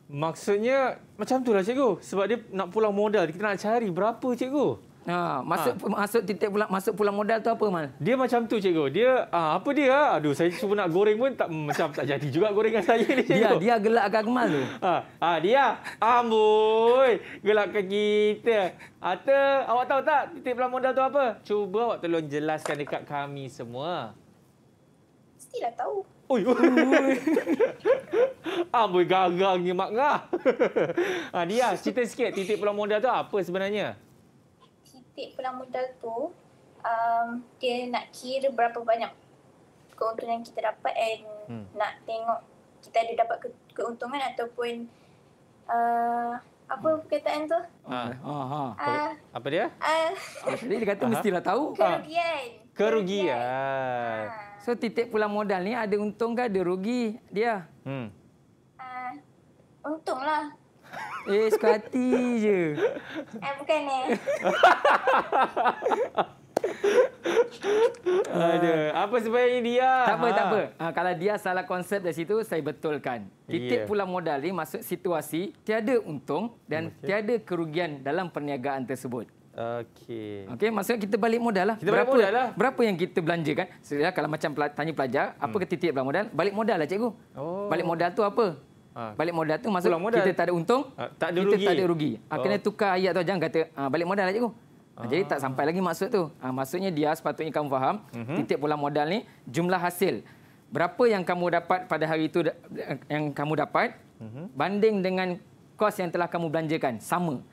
S1: Maksudnya macam itulah cikgu sebab dia nak pulang modal kita nak cari berapa cikgu Ha, masuk ha. masuk titik pula masuk pulang modal tu apa mal? Dia macam tu cikgu. Dia ha, apa dia? Aduh saya cuma nak goreng pun tak macam tak jadi juga gorengan saya ni cikgu. Dia dia gelak agak Kemal tu. Ha, ha dia amboi gelak ke kita. Ata awak tahu tak titik pulang modal tu apa? Cuba awak tolong jelaskan dekat kami semua.
S2: Mestilah tahu.
S1: Oi. [laughs] amboi gagangnya mak ngah. [laughs] ha, dia cerita sikit titik pulang modal tu apa sebenarnya?
S2: titik pulang modal tu um, dia nak kira berapa banyak keuntungan kita dapat and hmm. nak tengok kita ada dapat ke, keuntungan ataupun uh, apa hmm. perkataan tu?
S1: Ah, uh, uh, apa dia? Uh, apa dia? dia kata mestilah tahu. Kerugian. Kerugian. Ha. So
S2: titik pulang modal ni ada untung ke ada rugi dia?
S1: Hmm. Uh,
S2: untunglah. Eh, suka hati je. Eh, bukan eh.
S1: Ada. apa sebenarnya dia? Tak apa, ha. tak apa.
S2: Ha, kalau dia salah konsep dari situ, saya betulkan. Titik yeah. pulang modal ni masuk situasi tiada untung dan okay. tiada kerugian dalam perniagaan tersebut. Okey. Okey, maksudnya kita balik modal lah. Kita berapa, balik modal lah. Berapa yang kita belanjakan? Sebenarnya kalau macam tanya pelajar, apa hmm. titik pulang modal? Balik modal lah cikgu. Oh. Balik modal tu apa? Ah. balik modal tu masa modal. kita tak ada untung uh, tak ada kita rugi. tak ada rugi uh, kena tukar ayat tu jangan kata uh, balik modal aja tu, uh, jadi tak sampai lagi maksud tu uh, maksudnya dia sepatutnya kamu faham uh-huh. titik pulang modal ni jumlah hasil berapa yang kamu dapat pada hari itu yang kamu dapat uh-huh. banding dengan kos yang telah kamu belanjakan sama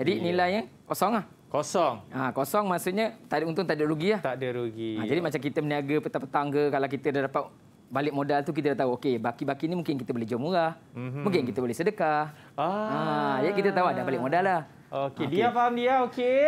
S2: jadi yeah. yang kosong lah. Kosong. Ha, kosong maksudnya tak ada untung, tak ada rugi lah. Tak
S1: ada rugi. Ha, jadi macam
S2: kita berniaga petang-petang ke, kalau kita dah dapat balik modal tu kita dah tahu okey baki-baki ni mungkin kita boleh jual murah
S1: mm-hmm. mungkin kita
S2: boleh sedekah ah ha, ya kita tahu ada balik modal lah
S1: okey okay. dia faham dia okey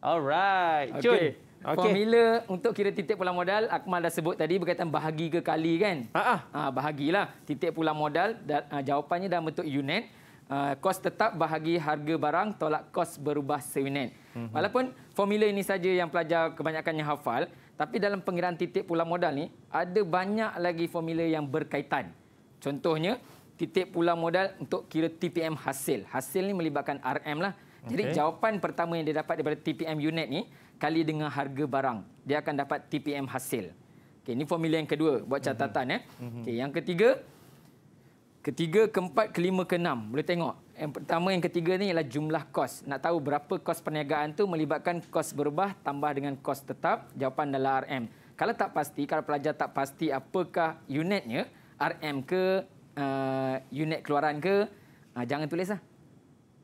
S1: alright cun okay. Okay. Formula
S2: untuk kira titik pulang modal, Akmal dah sebut tadi berkaitan bahagi ke kali kan? Ah, ah. Ha, ah, bahagilah. Titik pulang modal, dan, ah, jawapannya dalam bentuk unit. Ah, kos tetap bahagi harga barang tolak kos berubah seunit. Mm-hmm. Walaupun formula ini saja yang pelajar kebanyakannya hafal, tapi dalam pengiraan titik pulang modal ni, ada banyak lagi formula yang berkaitan. Contohnya, titik pulang modal untuk kira TPM hasil. Hasil ni melibatkan RM lah. Jadi okay. jawapan pertama yang dia dapat daripada TPM unit ni, kali dengan harga barang, dia akan dapat TPM hasil. Okay, ini formula yang kedua. Buat catatan. Mm-hmm. Eh. Mhm. Okay, yang ketiga, ketiga, keempat, kelima, keenam. Boleh tengok. Yang pertama, yang ketiga ni ialah jumlah kos. Nak tahu berapa kos perniagaan tu melibatkan kos berubah tambah dengan kos tetap. Jawapan adalah RM. Kalau tak pasti, kalau pelajar tak pasti apakah unitnya, RM ke uh, unit keluaran ke, uh, jangan tulislah.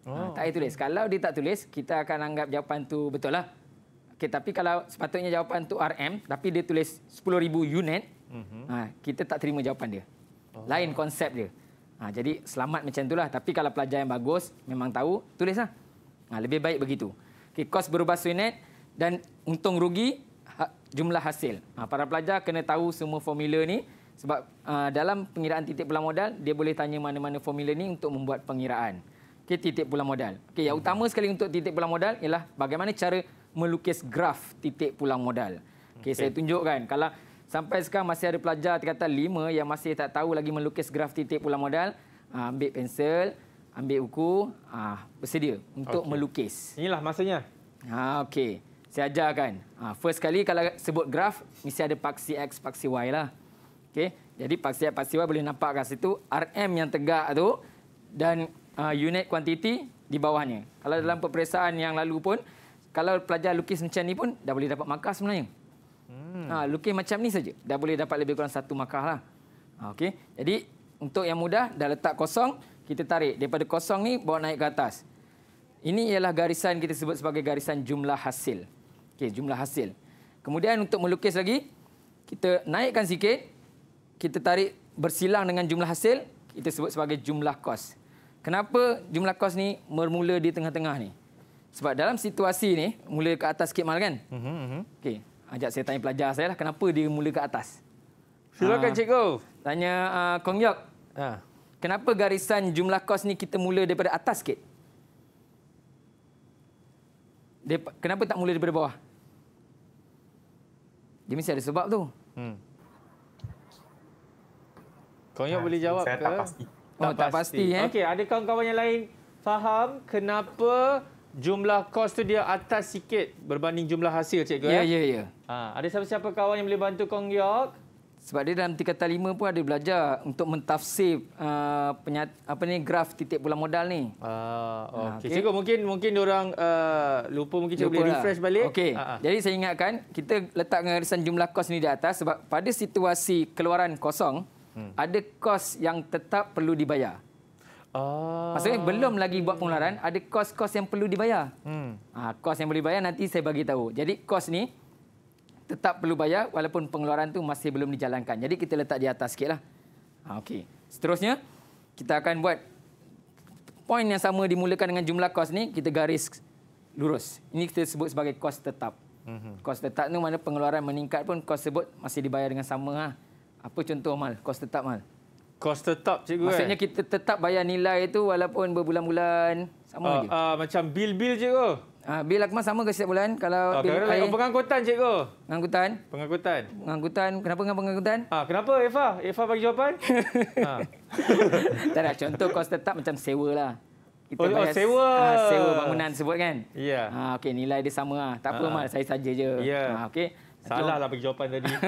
S2: Ah, oh. Tak payah tulis. Kalau dia tak tulis, kita akan anggap jawapan tu betul lah. Okay, tapi kalau sepatutnya jawapan tu RM, tapi dia tulis 10,000 unit, mm -hmm. kita tak terima jawapan dia. Oh. Lain konsep dia. Ha, jadi selamat macam itulah. Tapi kalau pelajar yang bagus, memang tahu, tulislah. Ha, lebih baik begitu. Okay, kos berubah sunet dan untung rugi ha, jumlah hasil. Ha, para pelajar kena tahu semua formula ni sebab ha, dalam pengiraan titik pulang modal, dia boleh tanya mana-mana formula ni untuk membuat pengiraan. Okay, titik pulang modal. Okay, yang utama sekali untuk titik pulang modal ialah bagaimana cara melukis graf titik pulang modal. Okay, okay. Saya tunjukkan. Kalau Sampai sekarang masih ada pelajar kata lima yang masih tak tahu lagi melukis graf titik pulang modal. Ha, ambil pensel, ambil buku, ha, bersedia untuk okay. melukis. Inilah masanya. Ha, Okey, saya ajarkan. Ha, first kali kalau sebut graf, mesti ada paksi X, paksi Y lah. Okay, jadi paksi X, paksi Y boleh nampak kat situ RM yang tegak tu dan uh, unit kuantiti di bawahnya. Kalau dalam peperiksaan yang lalu pun, kalau pelajar lukis macam ni pun dah boleh dapat markah sebenarnya. Hmm. Ha, lukis macam ni saja. Dah boleh dapat lebih kurang satu markah. Lah. Ha, okay. Jadi, untuk yang mudah, dah letak kosong. Kita tarik. Daripada kosong ni bawa naik ke atas. Ini ialah garisan kita sebut sebagai garisan jumlah hasil. Okay, jumlah hasil. Kemudian untuk melukis lagi, kita naikkan sikit. Kita tarik bersilang dengan jumlah hasil. Kita sebut sebagai jumlah kos. Kenapa jumlah kos ni bermula di tengah-tengah ni? Sebab dalam situasi ni, mula ke atas sikit mal kan? Mm-hmm. Mhm. Okay. Ajak saya tanya pelajar saya lah kenapa dia mula ke atas. Silakan uh, cikgu. Tanya uh, Kong Yok. Ha. Kenapa garisan jumlah kos ni kita mula daripada atas sikit? Dep- kenapa tak mula daripada bawah? Dia mesti ada sebab tu. Hmm.
S1: Kong Yok ha, boleh jawab saya ke? Saya tak pasti. Oh, tak, tak pasti. pasti eh? Okey, ada kawan-kawan yang lain faham kenapa jumlah kos tu dia atas sikit berbanding jumlah hasil cikgu. Ya, eh? ya, ya. Ha, ada siapa-siapa kawan yang boleh bantu Kong Yok? Sebab dia dalam tingkat lima pun ada
S2: belajar untuk mentafsir uh, apa ni graf titik bulan modal ni. Uh, ah,
S1: okay. Ah, okay. Cikgu, mungkin mungkin orang uh, lupa mungkin cikgu lupa boleh lah. refresh
S2: balik. Okay. Uh ah, -huh. Jadi saya ingatkan, kita letak garisan jumlah kos ni di atas sebab pada situasi keluaran kosong, hmm. ada kos yang tetap perlu dibayar.
S1: Oh. Maksudnya
S2: belum lagi buat pengeluaran, ada kos-kos yang perlu dibayar. Hmm. Ha, kos yang perlu dibayar nanti saya bagi tahu. Jadi kos ni tetap perlu bayar walaupun pengeluaran tu masih belum dijalankan. Jadi kita letak di atas sikitlah. Ha, Okey. Seterusnya, kita akan buat poin yang sama dimulakan dengan jumlah kos ni, kita garis lurus. Ini kita sebut sebagai kos tetap. Mhm. Kos tetap ni mana pengeluaran meningkat pun kos sebut masih dibayar dengan sama. Ha. Apa contoh, Mal? Kos tetap,
S1: Mal? Kos tetap cikgu Maksudnya kan? Eh?
S2: Maksudnya kita tetap bayar nilai itu walaupun berbulan-bulan.
S1: Sama uh, je. Uh, macam bil-bil cikgu.
S2: Uh, bil akmah sama ke setiap bulan? Kalau uh, bil kalau air.
S1: pengangkutan cikgu. Pengangkutan. Pengangkutan. Pengangkutan. Kenapa dengan pengangkutan? Uh, kenapa Eva? Eva bagi
S2: jawapan. [laughs] [laughs] Tidak, uh. contoh kos tetap macam sewa lah. Kita oh, oh bayar, oh, sewa. Uh, sewa bangunan sebut kan? Ya. Yeah. Uh, Okey, nilai dia sama lah. Tak apa uh. mal, saya saja je. Ya. Yeah. Uh, Okey. Salah lah bagi jawapan tadi. [laughs]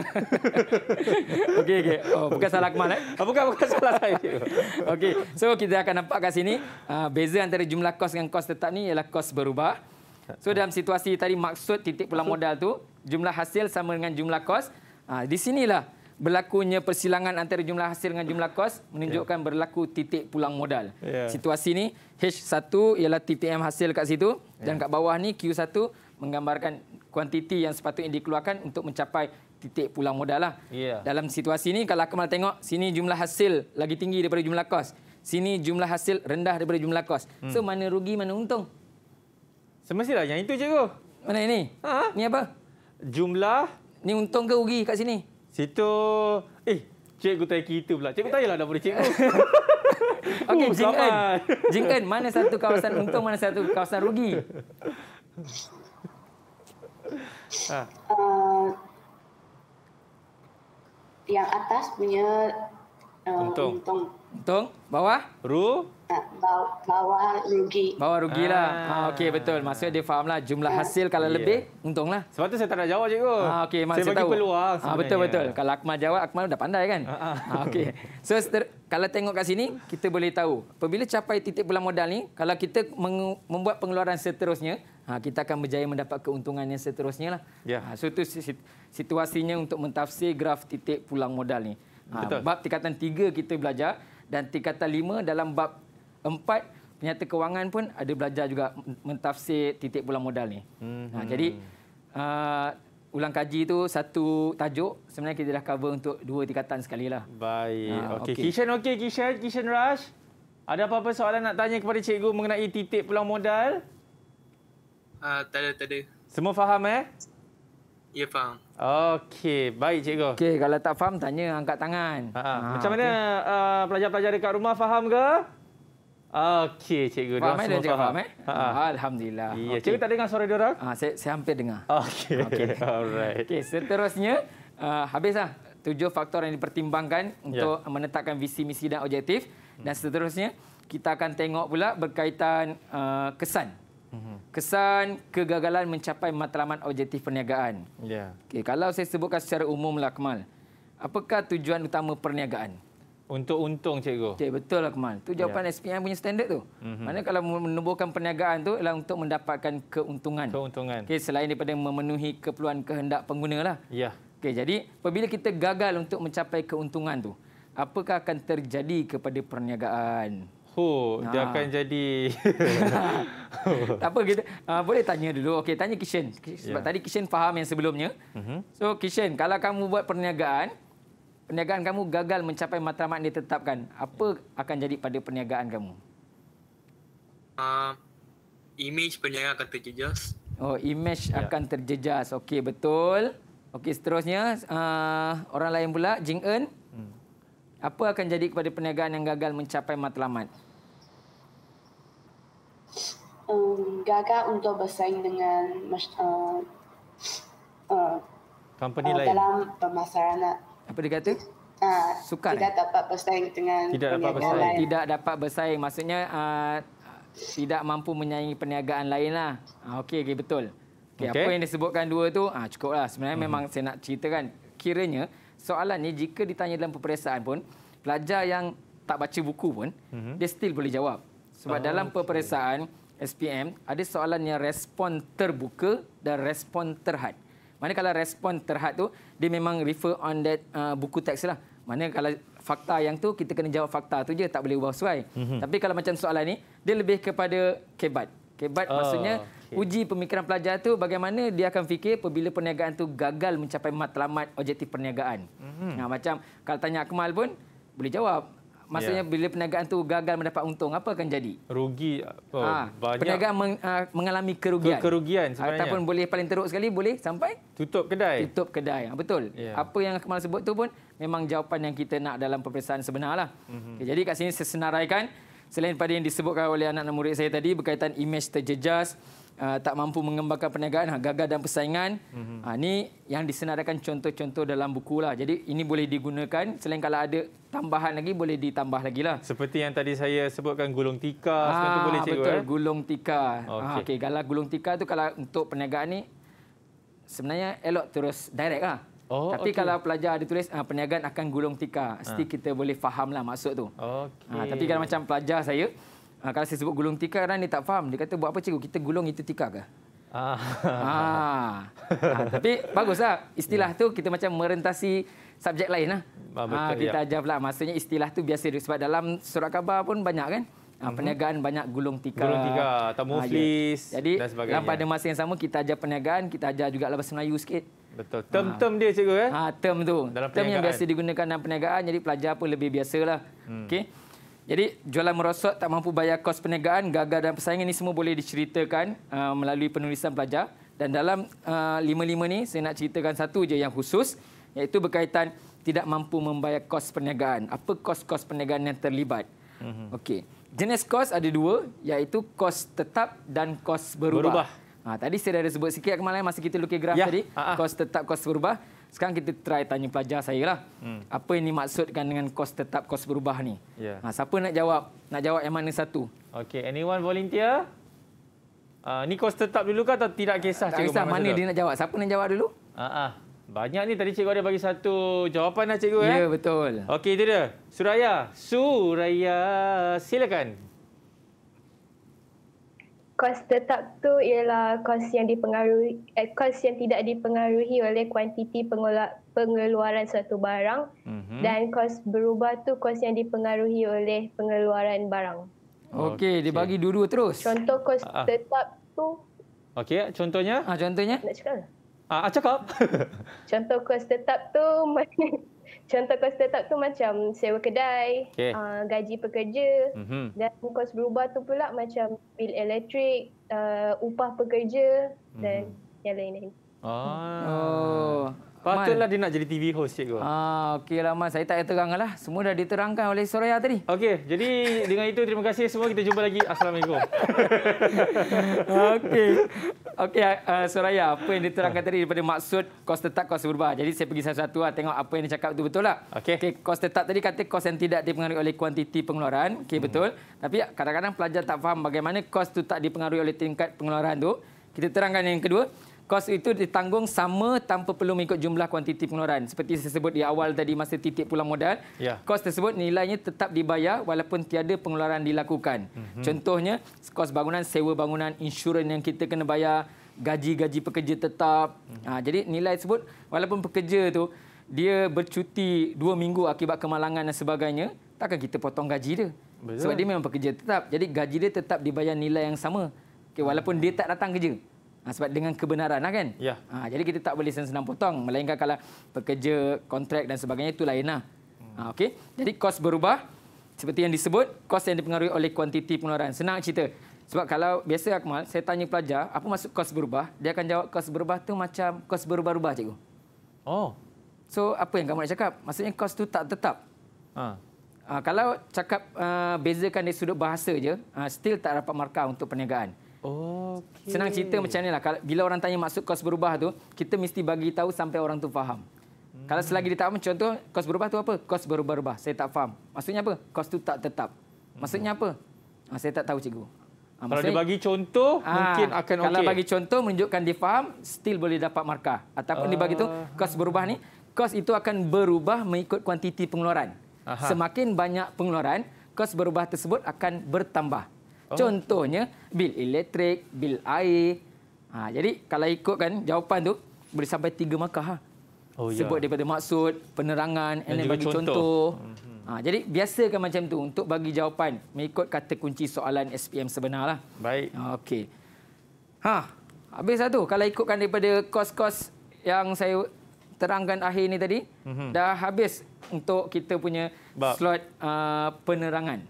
S2: Okay, okey. Oh, bukan salah Akmal. Eh? Oh, bukan, bukan salah saya. Okey, so kita akan nampak kat sini. Uh, beza antara jumlah kos dengan kos tetap ni ialah kos berubah. So dalam situasi tadi maksud titik pulang modal tu, jumlah hasil sama dengan jumlah kos. Uh, di sinilah berlakunya persilangan antara jumlah hasil dengan jumlah kos menunjukkan yeah. berlaku titik pulang modal. Yeah. Situasi ni H1 ialah TTM hasil kat situ. Yeah. Dan ya. kat bawah ni Q1 menggambarkan kuantiti yang sepatutnya dikeluarkan untuk mencapai titik pulang modal lah. Yeah. Dalam situasi ini kalau Akmal tengok sini jumlah hasil lagi tinggi daripada jumlah kos. Sini jumlah hasil rendah daripada jumlah kos. Hmm. So mana
S1: rugi mana untung? Semestilah yang itu cikgu. Mana ini? Ha? Ini apa? Jumlah. Ini untung ke rugi kat sini? Situ. Eh, cikgu tanya kita pula. Cikgu tanya lah dah boleh cikgu. [laughs] Okey, uh, oh, Jingan. Jingan, mana satu kawasan untung, mana satu kawasan rugi? [laughs] uh,
S2: yang atas punya uh, untung. untung. Untung? Bawah? Ru? Ha, bawah rugi. Bawah rugi lah. Ha, Okey, betul. Maksudnya dia faham lah. Jumlah ya. hasil kalau yeah. lebih, untunglah. Sebab tu saya tak nak jawab, cikgu. Ha, ah, okay, saya, saya bagi tahu. peluang sebenarnya. Betul-betul. kalau Akmal jawab, Akmal dah pandai kan? Ha, Okey. So, kalau tengok kat sini, kita boleh tahu. Apabila capai titik bulan modal ni, kalau kita membuat pengeluaran seterusnya, ha, kita akan berjaya mendapat keuntungan yang seterusnya lah. Yeah. Ha, so itu situasinya untuk mentafsir graf titik pulang modal ni. Ha, Betul. Bab tingkatan tiga kita belajar dan tingkatan lima dalam bab empat penyata kewangan pun ada belajar juga mentafsir titik pulang modal ni. Hmm. Ha, mhm. jadi uh, ulang kaji tu satu tajuk sebenarnya kita dah cover untuk dua tingkatan sekali lah. Baik. Ha, okay. okay. Kishan
S1: okey Kishan, Kishan Rush. Ada apa-apa soalan nak tanya kepada cikgu mengenai titik pulang modal? Ah, uh, tak ada, tak ada. Semua faham eh? Ya, faham. Okey, baik cikgu. Okey, kalau tak faham tanya angkat tangan. Ha, ha. Ah, macam mana okay. uh, ah, pelajar-pelajar
S2: dekat rumah faham ke?
S1: Okey, cikgu. Faham dah eh? semua faham. faham eh?
S2: Ha-ha. Alhamdulillah. Ya, okay. Cikgu tak dengar suara dia orang? Ah, saya, saya hampir dengar. Okey. [laughs] Okey. [laughs] Alright. Okey, seterusnya uh, habislah tujuh faktor yang dipertimbangkan ya. untuk yeah. menetapkan visi misi dan objektif dan seterusnya kita akan tengok pula berkaitan uh, kesan Mm-hmm. Kesan kegagalan mencapai matlamat objektif perniagaan. Yeah. Okay, kalau saya sebutkan secara umum, lah Kemal. Apakah tujuan utama perniagaan? Untuk untung, cikgu. Okay, betul, lah Kemal. Itu jawapan yeah. SPM punya standard tu. Mm-hmm. Mana kalau menubuhkan perniagaan tu adalah untuk mendapatkan keuntungan. Keuntungan. Okay, selain daripada memenuhi keperluan kehendak pengguna. Lah. Yeah. Okay, jadi, apabila kita gagal untuk mencapai keuntungan tu, apakah akan terjadi kepada perniagaan?
S1: Ho, dia ah. akan jadi. [laughs] tak
S2: apa kita uh, boleh tanya dulu. Okey, tanya Kishen. Sebab yeah. tadi Kishen faham yang sebelumnya. Uh-huh. So Kishen, kalau kamu buat perniagaan, perniagaan kamu gagal mencapai matlamat yang ditetapkan, apa akan jadi pada perniagaan kamu?
S1: Uh, image perniagaan akan terjejas.
S2: Oh, image yeah. akan terjejas. Okey, betul. Okey, seterusnya uh, orang lain pula, Jing Eun apa akan jadi kepada perniagaan yang gagal mencapai matlamat?
S1: Um, gagal untuk bersaing dengan uh, uh,
S2: company uh, lain dalam
S1: pemasaran. Uh. Apa dia kata? Uh, Sukar. Tidak eh? dapat bersaing dengan tidak dapat bersaing. lain. Tidak
S2: dapat bersaing. Maksudnya uh, tidak mampu menyaingi perniagaan lain lah. Uh, okey, okay, betul. Okay, okay. Apa yang disebutkan dua tu, uh, ah, cukup Sebenarnya uh-huh. memang saya nak cerita kan. Kiranya, soalan ni jika ditanya dalam peperiksaan pun pelajar yang tak baca buku pun mm-hmm. dia still boleh jawab sebab oh, dalam okay. SPM ada soalan yang respon terbuka dan respon terhad mana kalau respon terhad tu dia memang refer on that uh, buku teks lah mana kalau fakta yang tu kita kena jawab fakta tu je tak boleh ubah sesuai mm-hmm. tapi kalau macam soalan ni dia lebih kepada kebat kebat oh. maksudnya okay. uji pemikiran pelajar tu bagaimana dia akan fikir apabila perniagaan tu gagal mencapai matlamat objektif perniagaan. Mm -hmm. Nah macam kalau tanya Akmal pun boleh jawab. Maksudnya yeah. bila perniagaan tu gagal mendapat untung apa akan jadi? Rugi
S1: oh, ha, banyak. Perniagaan
S2: meng, uh, mengalami kerugian. Ke kerugian sebenarnya. Ataupun boleh paling teruk sekali boleh sampai tutup kedai. Tutup kedai. Ah, betul. Yeah. Apa yang Akmal sebut tu pun memang jawapan yang kita nak dalam peperiksaan sebenarnya. Lah. Mm -hmm. okay, jadi kat sini sesenaraikan selain pada yang disebutkan oleh anak-anak murid saya tadi berkaitan imej terjejas uh, tak mampu mengembangkan perniagaan, ha, gagal dan persaingan. Mm-hmm. Uh, ha, ini yang disenaraikan contoh-contoh dalam buku. Lah. Jadi ini boleh digunakan selain kalau ada tambahan lagi, boleh ditambah lagi. Lah. Seperti
S1: yang tadi saya
S2: sebutkan gulung tika. itu ah, boleh cikgu, betul, eh? gulung tika. Ah, okay. Ha, okay. Kalau gulung tika itu kalau untuk perniagaan ini sebenarnya elok terus direct. Lah.
S1: Oh, tapi okay. kalau
S2: pelajar ada tulis ah, perniagaan akan gulung tika, mesti ha. kita boleh faham lah maksud tu. Okay. Ha, tapi kalau macam pelajar saya, Ha, kalau saya sebut gulung tikar, Rani tak faham. Dia kata, buat apa cikgu? Kita gulung itu tikar ke? Ah. Ha. Ha, tapi baguslah istilah yeah. tu kita macam merentasi subjek lain lah. Ah, ha, kita ya. ajar pula maksudnya istilah tu biasa sebab dalam surat khabar pun banyak kan. Ha, mhm. perniagaan banyak gulung tikar. Gulung tikar atau muflis
S1: ha, ya. Jadi, dan sebagainya. Jadi pada masa
S2: yang sama kita ajar perniagaan, kita ajar juga bahasa Melayu sikit.
S1: Betul. Term-term ha.
S2: dia cikgu eh? Ha, term tu. Dalam term yang biasa digunakan dalam perniagaan jadi pelajar pun lebih biasalah. Hmm. Okay. Jadi jualan merosot, tak mampu bayar kos perniagaan, gagal dan persaingan ini semua boleh diceritakan uh, melalui penulisan pelajar. Dan dalam uh, lima-lima ini saya nak ceritakan satu je yang khusus iaitu berkaitan tidak mampu membayar kos perniagaan. Apa kos-kos perniagaan yang terlibat? Mm-hmm. Okey. Jenis kos ada dua iaitu kos tetap dan kos berubah. berubah. Ha, tadi saya dah sebut sikit Kemalai eh, masa kita lukis graf ya. tadi. Ha-ha. Kos tetap, kos berubah. Sekarang kita try tanya pelajar saya lah. Hmm. Apa yang dimaksudkan dengan kos tetap, kos berubah ni? Yeah. Ha, siapa nak jawab? Nak jawab yang mana satu? Okay, anyone volunteer?
S1: Uh, ni kos tetap dulu ke atau tidak kisah? Tak kisah mana dia nak
S2: jawab. Siapa nak jawab dulu?
S1: Uh ah, -huh. Ah. Banyak ni tadi cikgu ada bagi satu jawapan lah cikgu. Eh? Ya, yeah, eh? betul. Okey, itu dia. Suraya. Suraya, silakan
S2: kos tetap tu ialah kos yang dipengaruhi eh, kos yang tidak dipengaruhi
S1: oleh kuantiti pengeluaran suatu barang mm-hmm. dan kos berubah tu kos yang dipengaruhi oleh pengeluaran barang.
S2: Okey, okay. dibagi dua-dua terus. Contoh
S1: kos ah. ah. tetap tu Okey, ah, contohnya? Ah, contohnya? Nak cakap. Ah, ah cakap.
S2: [laughs] contoh kos tetap tu [laughs] contoh kos tetap tu macam sewa
S1: kedai, okay. uh, ah, gaji pekerja mm-hmm. dan kos berubah tu pula macam bil elektrik, uh, upah pekerja mm-hmm. dan mhm. yang lain-lain. Ah. Oh. oh. Patutlah dia nak jadi TV host cikgu.
S2: Ah okeylah Mas, saya tak payah teranglah. Semua dah diterangkan oleh Soraya tadi.
S1: Okey, jadi dengan itu terima kasih semua kita jumpa lagi. Assalamualaikum. [laughs] Okey. Okey uh, Soraya, apa yang diterangkan tadi daripada maksud
S2: kos tetap kos berubah. Jadi saya pergi satu-satu lah tengok apa yang dia cakap tu betul tak? Lah? Okey. Okey, kos tetap tadi kata kos yang tidak dipengaruhi oleh kuantiti pengeluaran. Okey hmm. betul. Tapi kadang-kadang pelajar tak faham bagaimana kos tu tak dipengaruhi oleh tingkat pengeluaran tu. Kita terangkan yang kedua kos itu ditanggung sama tanpa perlu mengikut jumlah kuantiti pengeluaran. Seperti saya sebut di awal tadi masa titik pulang modal, ya. kos tersebut nilainya tetap dibayar walaupun tiada pengeluaran dilakukan. Mm-hmm. Contohnya, kos bangunan, sewa bangunan, insurans yang kita kena bayar, gaji-gaji pekerja tetap. Mm-hmm. Ha, jadi nilai tersebut walaupun pekerja tu dia bercuti dua minggu akibat kemalangan dan sebagainya, takkan kita potong gaji dia. Betul. Sebab dia memang pekerja tetap. Jadi gaji dia tetap dibayar nilai yang sama. Okay, walaupun dia tak datang kerja. Ha, sebab dengan kebenaran lah kan? Ya. Ha, jadi kita tak boleh senang-senang potong. Melainkan kalau pekerja, kontrak dan sebagainya itu lain lah. Ha, hmm. ah, okay? Jadi kos berubah. Seperti yang disebut, kos yang dipengaruhi oleh kuantiti pengeluaran. Senang cerita. Sebab kalau biasa Akmal, saya tanya pelajar, apa maksud kos berubah? Dia akan jawab kos berubah tu macam kos berubah-ubah cikgu. Oh. So apa yang kamu nak cakap? Maksudnya kos tu tak tetap. Ha. Uh, kalau cakap uh, bezakan dari sudut bahasa je, uh, still tak dapat markah untuk perniagaan.
S1: Okay. Senang cerita macam ni
S2: lah. Bila orang tanya maksud kos berubah tu, kita mesti bagi tahu sampai orang tu faham. Hmm. Kalau selagi dia tak faham, contoh kos berubah tu apa? Kos berubah-ubah. Saya tak faham. Maksudnya apa? Kos tu tak tetap. Maksudnya apa? Ha, saya tak tahu cikgu. Ha, kalau dia bagi contoh, ha, mungkin akan okey. Kalau bagi contoh, menunjukkan dia faham, still boleh dapat markah. Ataupun uh. dia bagi tu, kos berubah ni, kos itu akan berubah mengikut kuantiti pengeluaran. Aha. Semakin banyak pengeluaran, kos berubah tersebut akan bertambah. Oh. Contohnya bil elektrik, bil air. Ha, jadi kalau ikut kan jawapan tu boleh sampai tiga markah. Ha. Oh, ya. Sebut ya. daripada maksud, penerangan, dan bagi contoh. contoh. Mhm. Ha, jadi biasakan macam tu untuk bagi jawapan mengikut kata kunci soalan SPM sebenar. Lah. Baik. Ha, okey. Ha, habis satu. Kalau ikutkan daripada kos-kos yang saya terangkan akhir ini tadi, mm-hmm. dah habis untuk kita punya Bab. slot uh, penerangan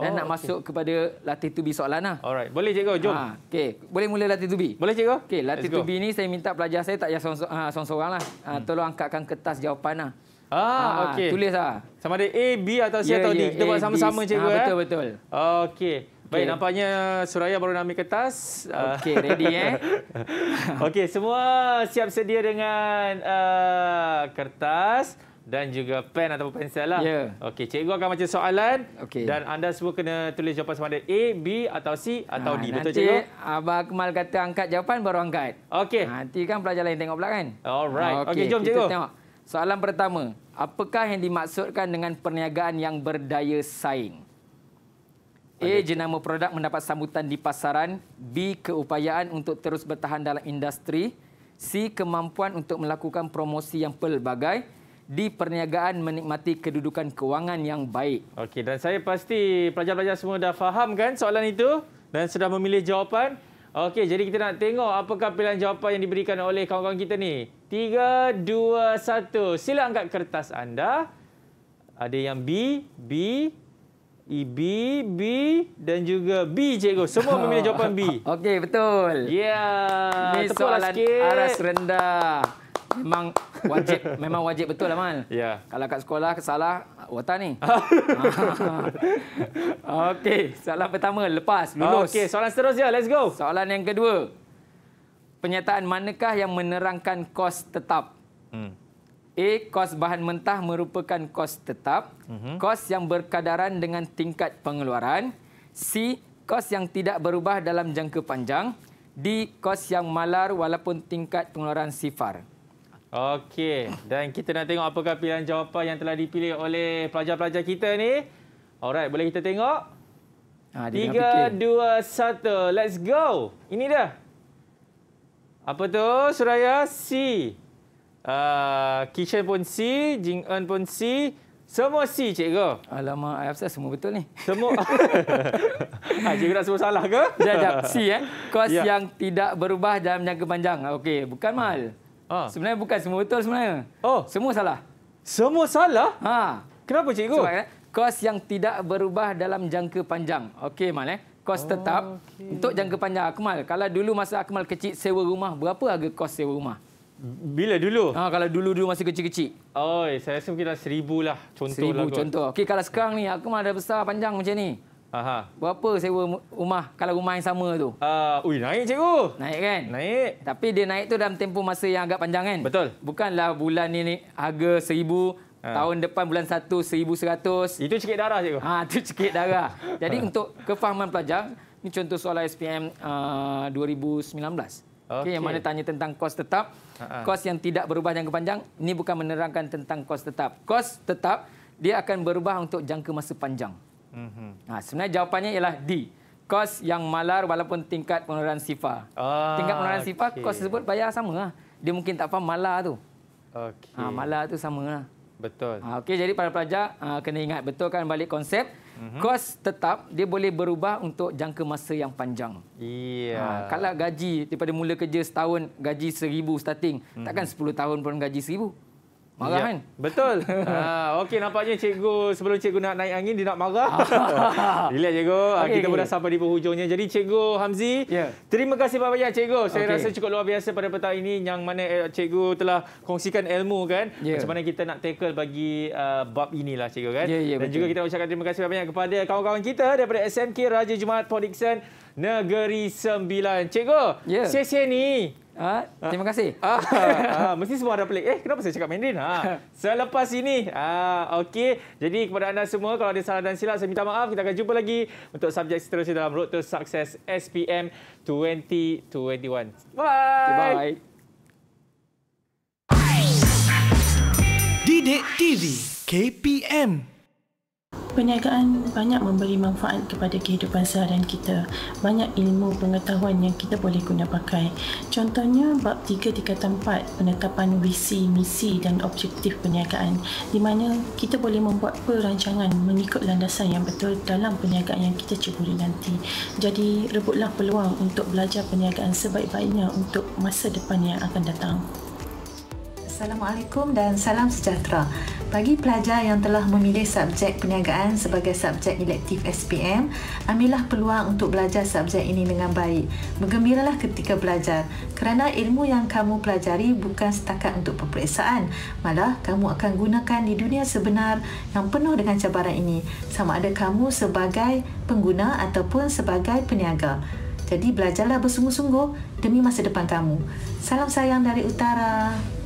S2: dan oh, nak okay. masuk kepada latih tubi soalan lah. Alright. Boleh cikgu, jom. Ha, ah, okay. Boleh mula latih tubi? Boleh cikgu. Okay, latih tubi ni saya minta pelajar saya tak payah ah, seorang-seorang lah. Ha, hmm. Tolong angkatkan kertas jawapan lah. Ah, ha, okay. Tulis lah.
S1: Sama ada A, B atau C yeah, atau yeah, D. Ya, Kita A, buat sama-sama cikgu. Ha, betul, betul. Okey. Okay. Baik, nampaknya Suraya baru nak ambil kertas. Okey, ready eh. [laughs] Okey, semua siap sedia dengan uh, Kertas dan juga pen atau pensel lah. Yeah. Okey, cikgu akan baca soalan okay. dan anda semua kena tulis jawapan sama ada A, B atau C atau ha, D. Ah, Betul nanti cikgu?
S2: Abang kata angkat jawapan baru angkat. Okey. Ah, nanti kan pelajar lain tengok pula kan?
S1: Alright. Ah, okey, okay, jom cikgu. Tengok.
S2: Soalan pertama, apakah yang dimaksudkan dengan perniagaan yang berdaya saing? A. Jenama produk mendapat sambutan di pasaran. B. Keupayaan untuk terus bertahan dalam industri. C. Kemampuan untuk melakukan promosi yang pelbagai di perniagaan menikmati kedudukan kewangan yang
S1: baik. Okey, dan saya pasti pelajar-pelajar semua dah faham kan soalan itu dan sudah memilih jawapan. Okey, jadi kita nak tengok apakah pilihan jawapan yang diberikan oleh kawan-kawan kita ni. 3 2 1. Sila angkat kertas anda. Ada yang B, B, e, B, B dan juga B cikgu. Semua memilih jawapan B. [laughs] Okey, betul. Ya. Yeah. Ini Tepuk lah soalan sikit. aras rendah
S2: memang wajib [laughs] memang wajib betul lah Mal. Ya. Yeah. Kalau kat sekolah salah wata ni. [laughs] [laughs] Okey, soalan pertama lepas lulus. Okey, soalan seterusnya let's go. Soalan yang kedua. Penyataan manakah yang menerangkan kos tetap? Hmm. A kos bahan mentah merupakan kos tetap, mm-hmm. kos yang berkadaran dengan tingkat pengeluaran, C kos yang tidak berubah dalam jangka panjang, D kos yang malar walaupun tingkat pengeluaran sifar.
S1: Okey, dan kita nak tengok apakah pilihan jawapan yang telah dipilih oleh pelajar-pelajar kita ni. Alright, boleh kita tengok? Ha, Tiga, dua, satu. Let's go. Ini dah. Apa tu, Suraya? C. Uh, Kishan pun C. Jing Eun pun C. Semua C, cikgu.
S2: Alamak, saya rasa semua betul ni.
S1: Semua. ha, [laughs] [laughs] cikgu nak semua salah ke? Sekejap, C. Eh?
S2: Kos ya. yang tidak berubah dalam jangka panjang. Okey, bukan mahal. Ha. Ah. Sebenarnya bukan semua betul sebenarnya. Oh. Semua salah. Semua salah? Ha. Kenapa cikgu? Sebab eh, kos yang tidak berubah dalam jangka panjang. Okey Mal eh. Kos oh, tetap okay. untuk jangka panjang. Akmal, kalau dulu masa Akmal kecil sewa rumah, berapa harga kos sewa rumah?
S1: Bila dulu? Ha, kalau dulu-dulu masih kecil-kecil. Oh, saya rasa mungkin dah seribu lah. Contoh seribu lah contoh. Okey, kalau
S2: sekarang ni, Akmal mah dah besar panjang macam ni. Aha. Berapa sewa rumah kalau rumah yang sama tu? Ah, uh, ui naik cikgu. Naik kan? Naik. Tapi dia naik tu dalam tempoh masa yang agak panjang kan? Betul. Bukanlah bulan ini harga 1000 Ha. Ah. Tahun depan bulan 1, 1,100. Itu cekik darah, cikgu. Ha, itu cekik darah. [laughs] Jadi untuk kefahaman pelajar, ni contoh soalan SPM uh, 2019. Okay. Okay, yang mana tanya tentang kos tetap. Ha-ha. Ah. Kos yang tidak berubah jangka panjang, Ni bukan menerangkan tentang kos tetap. Kos tetap, dia akan berubah untuk jangka masa panjang. Mm-hmm. Ha, sebenarnya jawapannya ialah D. Kos yang malar walaupun tingkat penularan sifar. Ah, tingkat penularan sifar, okay. kos tersebut bayar sama. Lah. Dia mungkin tak faham malar tu. Okay. Ha, malar tu sama. Lah. Betul. Ha, okay, jadi para pelajar ha, kena ingat betul kan balik konsep. Mm-hmm. Kos tetap dia boleh berubah untuk jangka masa yang panjang.
S1: Yeah. Ha, kalau
S2: gaji daripada mula kerja setahun gaji seribu starting. Mm-hmm. Takkan sepuluh
S1: tahun pun gaji seribu. Marah kan? Betul. ah, [laughs] Okey, nampaknya cikgu sebelum cikgu nak naik angin, dia nak marah. Ah. [laughs] Relax, cikgu. Ah, okay, Kita okay. pun dah sampai di penghujungnya. Jadi, cikgu Hamzi, yeah. terima kasih banyak-banyak cikgu. Saya okay. rasa cukup luar biasa pada petang ini yang mana eh, cikgu telah kongsikan ilmu kan? Yeah. Macam mana kita nak tackle bagi uh, bab inilah, cikgu kan? Yeah, yeah, Dan betul. juga kita ucapkan terima kasih banyak-banyak kepada kawan-kawan kita daripada SMK Raja Jumaat Pondiksen Negeri Sembilan. Cikgu, yeah. sesi ini... Ah, terima kasih. Ah, ah, ah, mesti semua ada pelik. Eh, kenapa saya cakap Mandarin? Ha. Ah. [laughs] Selepas ini. Ah, okay. Jadi kepada anda semua kalau ada salah dan silap saya minta maaf. Kita akan jumpa lagi untuk subjek seterusnya dalam Road to Success SPM 2021. Bye. Bye. Didik TV KPM perniagaan banyak memberi manfaat kepada kehidupan seharian kita. Banyak ilmu pengetahuan yang kita boleh guna pakai. Contohnya bab 3 dikatakan 4 penetapan visi, misi dan objektif perniagaan di mana kita boleh membuat perancangan mengikut landasan yang betul dalam perniagaan yang kita ceburi nanti. Jadi rebutlah peluang untuk belajar perniagaan sebaik-baiknya untuk masa depan yang akan datang. Assalamualaikum dan salam sejahtera. Bagi pelajar yang telah memilih subjek perniagaan sebagai subjek elektif SPM, ambillah peluang untuk belajar subjek ini dengan baik. Bergembiralah ketika belajar kerana ilmu yang kamu pelajari bukan setakat untuk peperiksaan, malah kamu akan gunakan di dunia sebenar yang penuh dengan cabaran ini, sama ada kamu sebagai pengguna ataupun sebagai peniaga. Jadi belajarlah bersungguh-sungguh demi masa depan kamu. Salam sayang dari Utara.